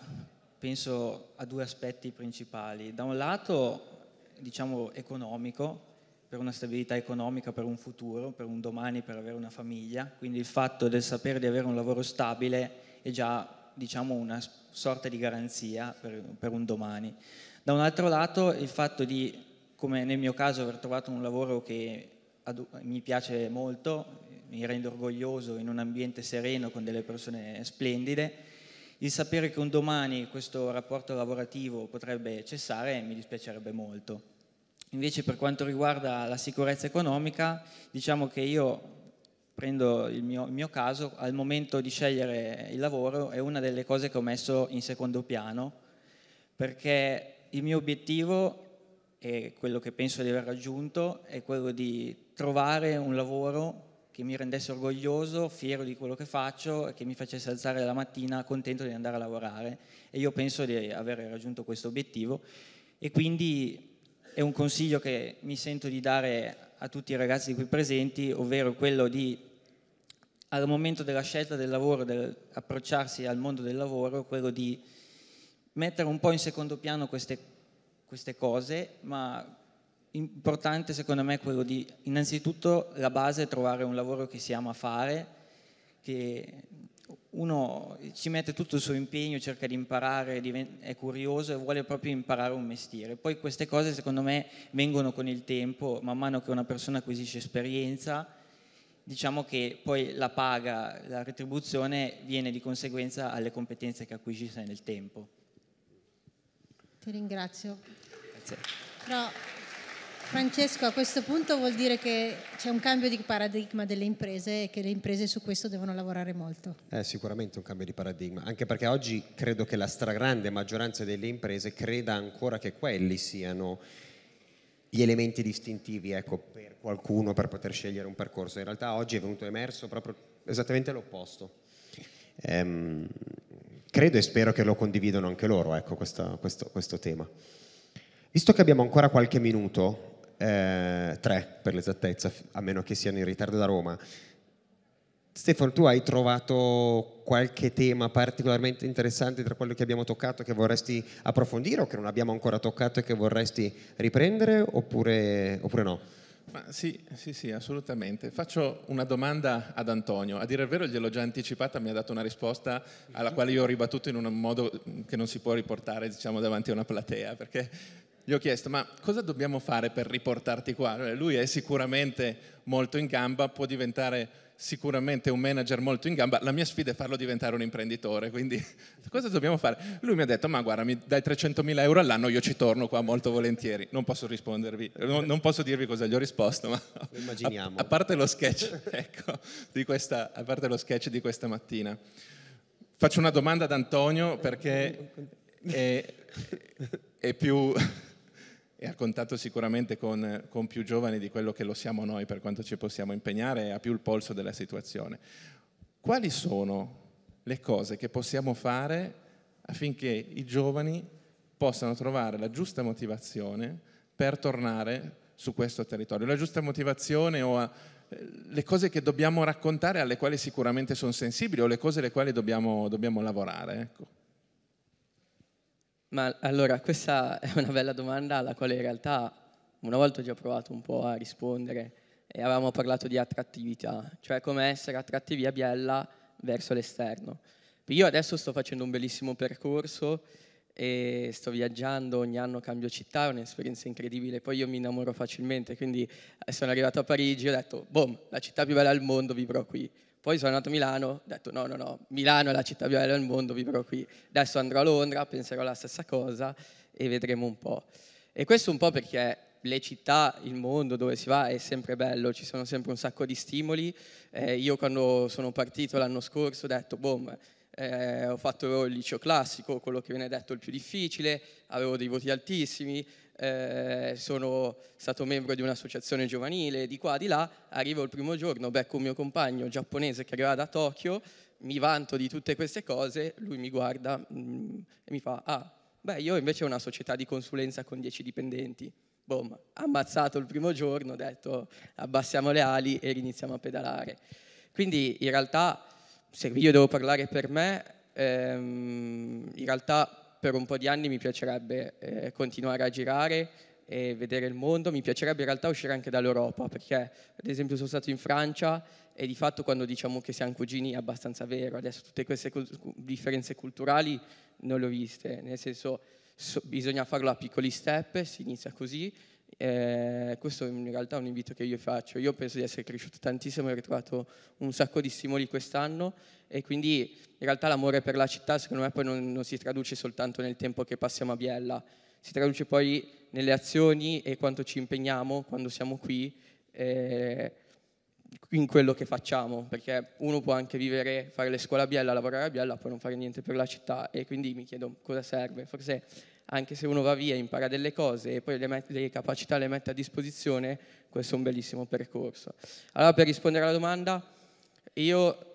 Speaker 3: penso a due aspetti principali. Da un lato, diciamo, economico, per una stabilità economica, per un futuro, per un domani, per avere una famiglia. Quindi il fatto del sapere di avere un lavoro stabile è già diciamo, una sorta di garanzia per, per un domani. Da un altro lato il fatto di, come nel mio caso, aver trovato un lavoro che mi piace molto, mi rende orgoglioso in un ambiente sereno con delle persone splendide, il sapere che un domani questo rapporto lavorativo potrebbe cessare mi dispiacerebbe molto. Invece per quanto riguarda la sicurezza economica, diciamo che io prendo il mio, il mio, caso, al momento di scegliere il lavoro è una delle cose che ho messo in secondo piano, perché il mio obiettivo e quello che penso di aver raggiunto è quello di trovare un lavoro che mi rendesse orgoglioso, fiero di quello che faccio e che mi facesse alzare la mattina contento di andare a lavorare. E io penso di aver raggiunto questo obiettivo e quindi è un consiglio che mi sento di dare a tutti i ragazzi qui presenti, ovvero quello di al momento della scelta del lavoro, dell'approcciarsi al mondo del lavoro, quello di mettere un po' in secondo piano queste, queste cose, ma importante secondo me è quello di innanzitutto la base è trovare un lavoro che si ama fare, che uno ci mette tutto il suo impegno, cerca di imparare, è curioso e vuole proprio imparare un mestiere. Poi queste cose secondo me vengono con il tempo, man mano che una persona acquisisce esperienza, diciamo che poi la paga, la retribuzione viene di conseguenza alle competenze che acquisisce nel tempo.
Speaker 1: Ti ringrazio. Grazie. Però Francesco, a questo punto vuol dire che c'è un cambio di paradigma delle imprese e che le imprese su questo devono lavorare molto.
Speaker 2: È eh, sicuramente un cambio di paradigma, anche perché oggi credo che la stragrande maggioranza delle imprese creda ancora che quelli siano gli elementi distintivi ecco, per qualcuno per poter scegliere un percorso. In realtà oggi è venuto emerso proprio esattamente l'opposto. Ehm, credo e spero che lo condividano anche loro ecco, questo, questo, questo tema. Visto che abbiamo ancora qualche minuto, eh, tre per l'esattezza, a meno che siano in ritardo da Roma. Stefano, tu hai trovato qualche tema particolarmente interessante tra quello che abbiamo toccato che vorresti approfondire o che non abbiamo ancora toccato e che vorresti riprendere oppure, oppure no?
Speaker 8: Ma sì, sì, sì, assolutamente. Faccio una domanda ad Antonio. A dire il vero gliel'ho già anticipata, mi ha dato una risposta alla quale io ho ribattuto in un modo che non si può riportare diciamo, davanti a una platea, perché gli ho chiesto ma cosa dobbiamo fare per riportarti qua? Lui è sicuramente molto in gamba, può diventare sicuramente un manager molto in gamba, la mia sfida è farlo diventare un imprenditore, quindi *laughs* cosa dobbiamo fare? Lui mi ha detto, ma guarda, mi dai 300.000 euro all'anno, io ci torno qua molto volentieri, non posso rispondervi, non, posso dirvi cosa gli ho risposto, ma *laughs* a, a, parte lo sketch, *laughs* ecco, di questa, a parte lo sketch di questa mattina. Faccio una domanda ad Antonio perché è, è più e a contatto sicuramente con, con, più giovani di quello che lo siamo noi per quanto ci possiamo impegnare e ha più il polso della situazione. Quali sono le cose che possiamo fare affinché i giovani possano trovare la giusta motivazione per tornare su questo territorio? La giusta motivazione o a, eh, le cose che dobbiamo raccontare alle quali sicuramente sono sensibili o le cose alle quali dobbiamo, dobbiamo lavorare? Ecco.
Speaker 7: Ma allora, questa è una bella domanda alla quale in realtà una volta ho già provato un po' a rispondere e avevamo parlato di attrattività, cioè come essere attrattivi a Biella verso l'esterno. Io adesso sto facendo un bellissimo percorso e sto viaggiando, ogni anno cambio città, è un'esperienza incredibile, poi io mi innamoro facilmente, quindi eh, sono arrivato a Parigi e ho detto, boom, la città più bella al mondo, vivrò qui. Poi sono andato a Milano, ho detto no, no, no, Milano è la città più bella del mondo, vivrò qui. Adesso andrò a Londra, penserò la stessa cosa e vedremo un po'. E questo un po' perché le città, il mondo dove si va è sempre bello, ci sono sempre un sacco di stimoli. Eh, io quando sono partito l'anno scorso ho detto, boom, eh, ho fatto il liceo classico, quello che viene detto il più difficile, avevo dei voti altissimi, eh, sono stato membro di un'associazione giovanile di qua, di là, arrivo il primo giorno, becco un mio compagno giapponese che arriva da Tokyo, mi vanto di tutte queste cose, lui mi guarda mh, mm, e mi fa, ah, beh, io invece ho una società di consulenza con 10 dipendenti. Boom, ammazzato il primo giorno, ho detto abbassiamo le ali e riniziamo a pedalare. Quindi in realtà, se io devo parlare per me, ehm, in realtà per un po' di anni mi piacerebbe eh, continuare a girare e vedere il mondo, mi piacerebbe in realtà uscire anche dall'Europa, perché ad esempio sono stato in Francia e di fatto quando diciamo che siamo cugini è abbastanza vero, adesso tutte queste cu- differenze culturali non le ho viste, nel senso so, bisogna farlo a piccoli step, si inizia così eh, questo in realtà è un invito che io faccio. Io penso di essere cresciuto tantissimo e ho ritrovato un sacco di stimoli quest'anno e quindi in realtà l'amore per la città secondo me poi non, non si traduce soltanto nel tempo che passiamo a Biella, si traduce poi nelle azioni e quanto ci impegniamo quando siamo qui eh, in quello che facciamo, perché uno può anche vivere, fare le scuole a Biella, lavorare a Biella, poi non fare niente per la città e quindi mi chiedo cosa serve. Forse anche se uno va via, impara delle cose e poi le, met- le capacità le mette a disposizione, questo è un bellissimo percorso. Allora per rispondere alla domanda, io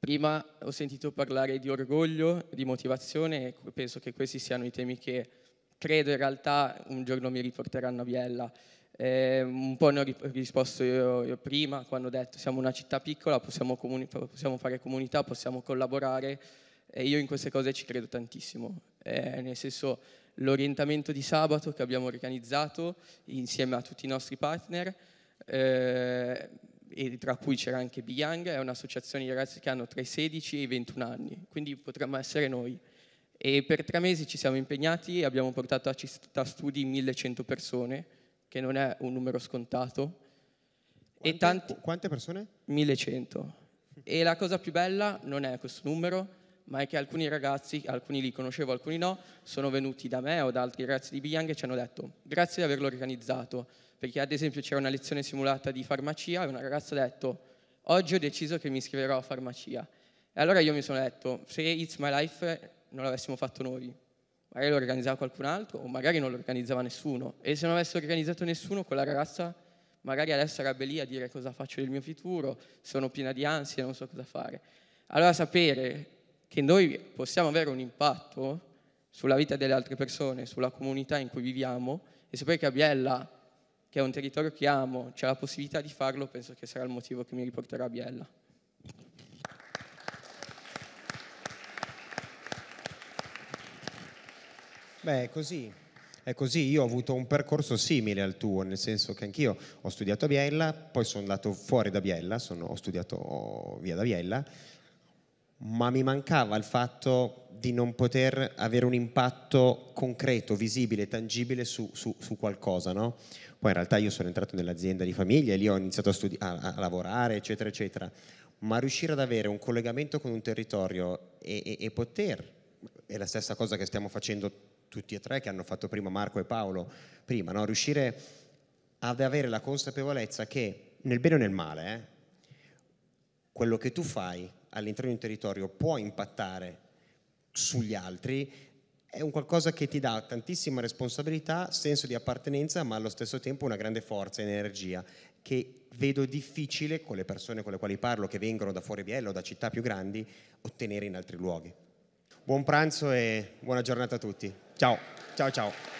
Speaker 7: prima ho sentito parlare di orgoglio, di motivazione e penso che questi siano i temi che credo in realtà un giorno mi riporteranno a Biella. Eh, un po' ne ho risposto io, io, prima quando ho detto siamo una città piccola, possiamo, comuni- possiamo fare comunità, possiamo collaborare e io in queste cose ci credo tantissimo, eh, nel senso l'orientamento di sabato che abbiamo organizzato insieme a tutti i nostri partner, eh, e tra cui c'era anche Biyang, è un'associazione di ragazzi che hanno tra i 16 e i 21 anni, quindi potremmo essere noi. E per tre mesi ci siamo impegnati e abbiamo portato a città studi 1100 persone, che non è un numero scontato. Quante, tanti, quante persone? 1100. E la cosa più bella non è questo numero, ma è che alcuni ragazzi, alcuni li conoscevo, alcuni no, sono venuti da me o da altri ragazzi di Biang e ci hanno detto grazie di averlo organizzato, perché ad esempio c'era una lezione simulata di farmacia e una ragazza ha detto oggi ho deciso che mi iscriverò a farmacia. E allora io mi sono detto se It's My Life non l'avessimo fatto noi, magari lo organizzava qualcun altro o magari non lo organizzava nessuno e se non avesse organizzato nessuno quella ragazza magari adesso sarebbe lì a dire cosa faccio del mio futuro, sono piena di ansia, non so cosa fare. Allora sapere che noi possiamo avere un impatto sulla vita delle altre persone, sulla comunità in cui viviamo e sapere che a Biella, che è un territorio che amo, c'è la possibilità di farlo, penso che sarà il motivo che mi riporterà a Biella.
Speaker 2: Beh, è così. È così, io ho avuto un percorso simile al tuo, nel senso che anch'io ho studiato a Biella, poi sono andato fuori da Biella, sono, ho studiato via da Biella ma mi mancava il fatto di non poter avere un impatto concreto, visibile, tangibile su, su, su qualcosa, no? Poi in realtà io sono entrato nell'azienda di famiglia e lì ho iniziato a, studi- a, a lavorare, eccetera, eccetera, ma riuscire ad avere un collegamento con un territorio e, e, e poter, è la stessa cosa che stiamo facendo tutti e tre, che hanno fatto prima Marco e Paolo, prima, no? riuscire ad avere la consapevolezza che nel bene o nel male, eh, quello che tu fai all'interno di un territorio può impattare sugli altri è un qualcosa che ti dà tantissima responsabilità, senso di appartenenza, ma allo stesso tempo una grande forza e energia che vedo difficile con le persone con le quali parlo, che vengono da fuori Biello, da città più grandi, ottenere in altri luoghi. Buon pranzo e buona giornata a tutti. Ciao, ciao, ciao.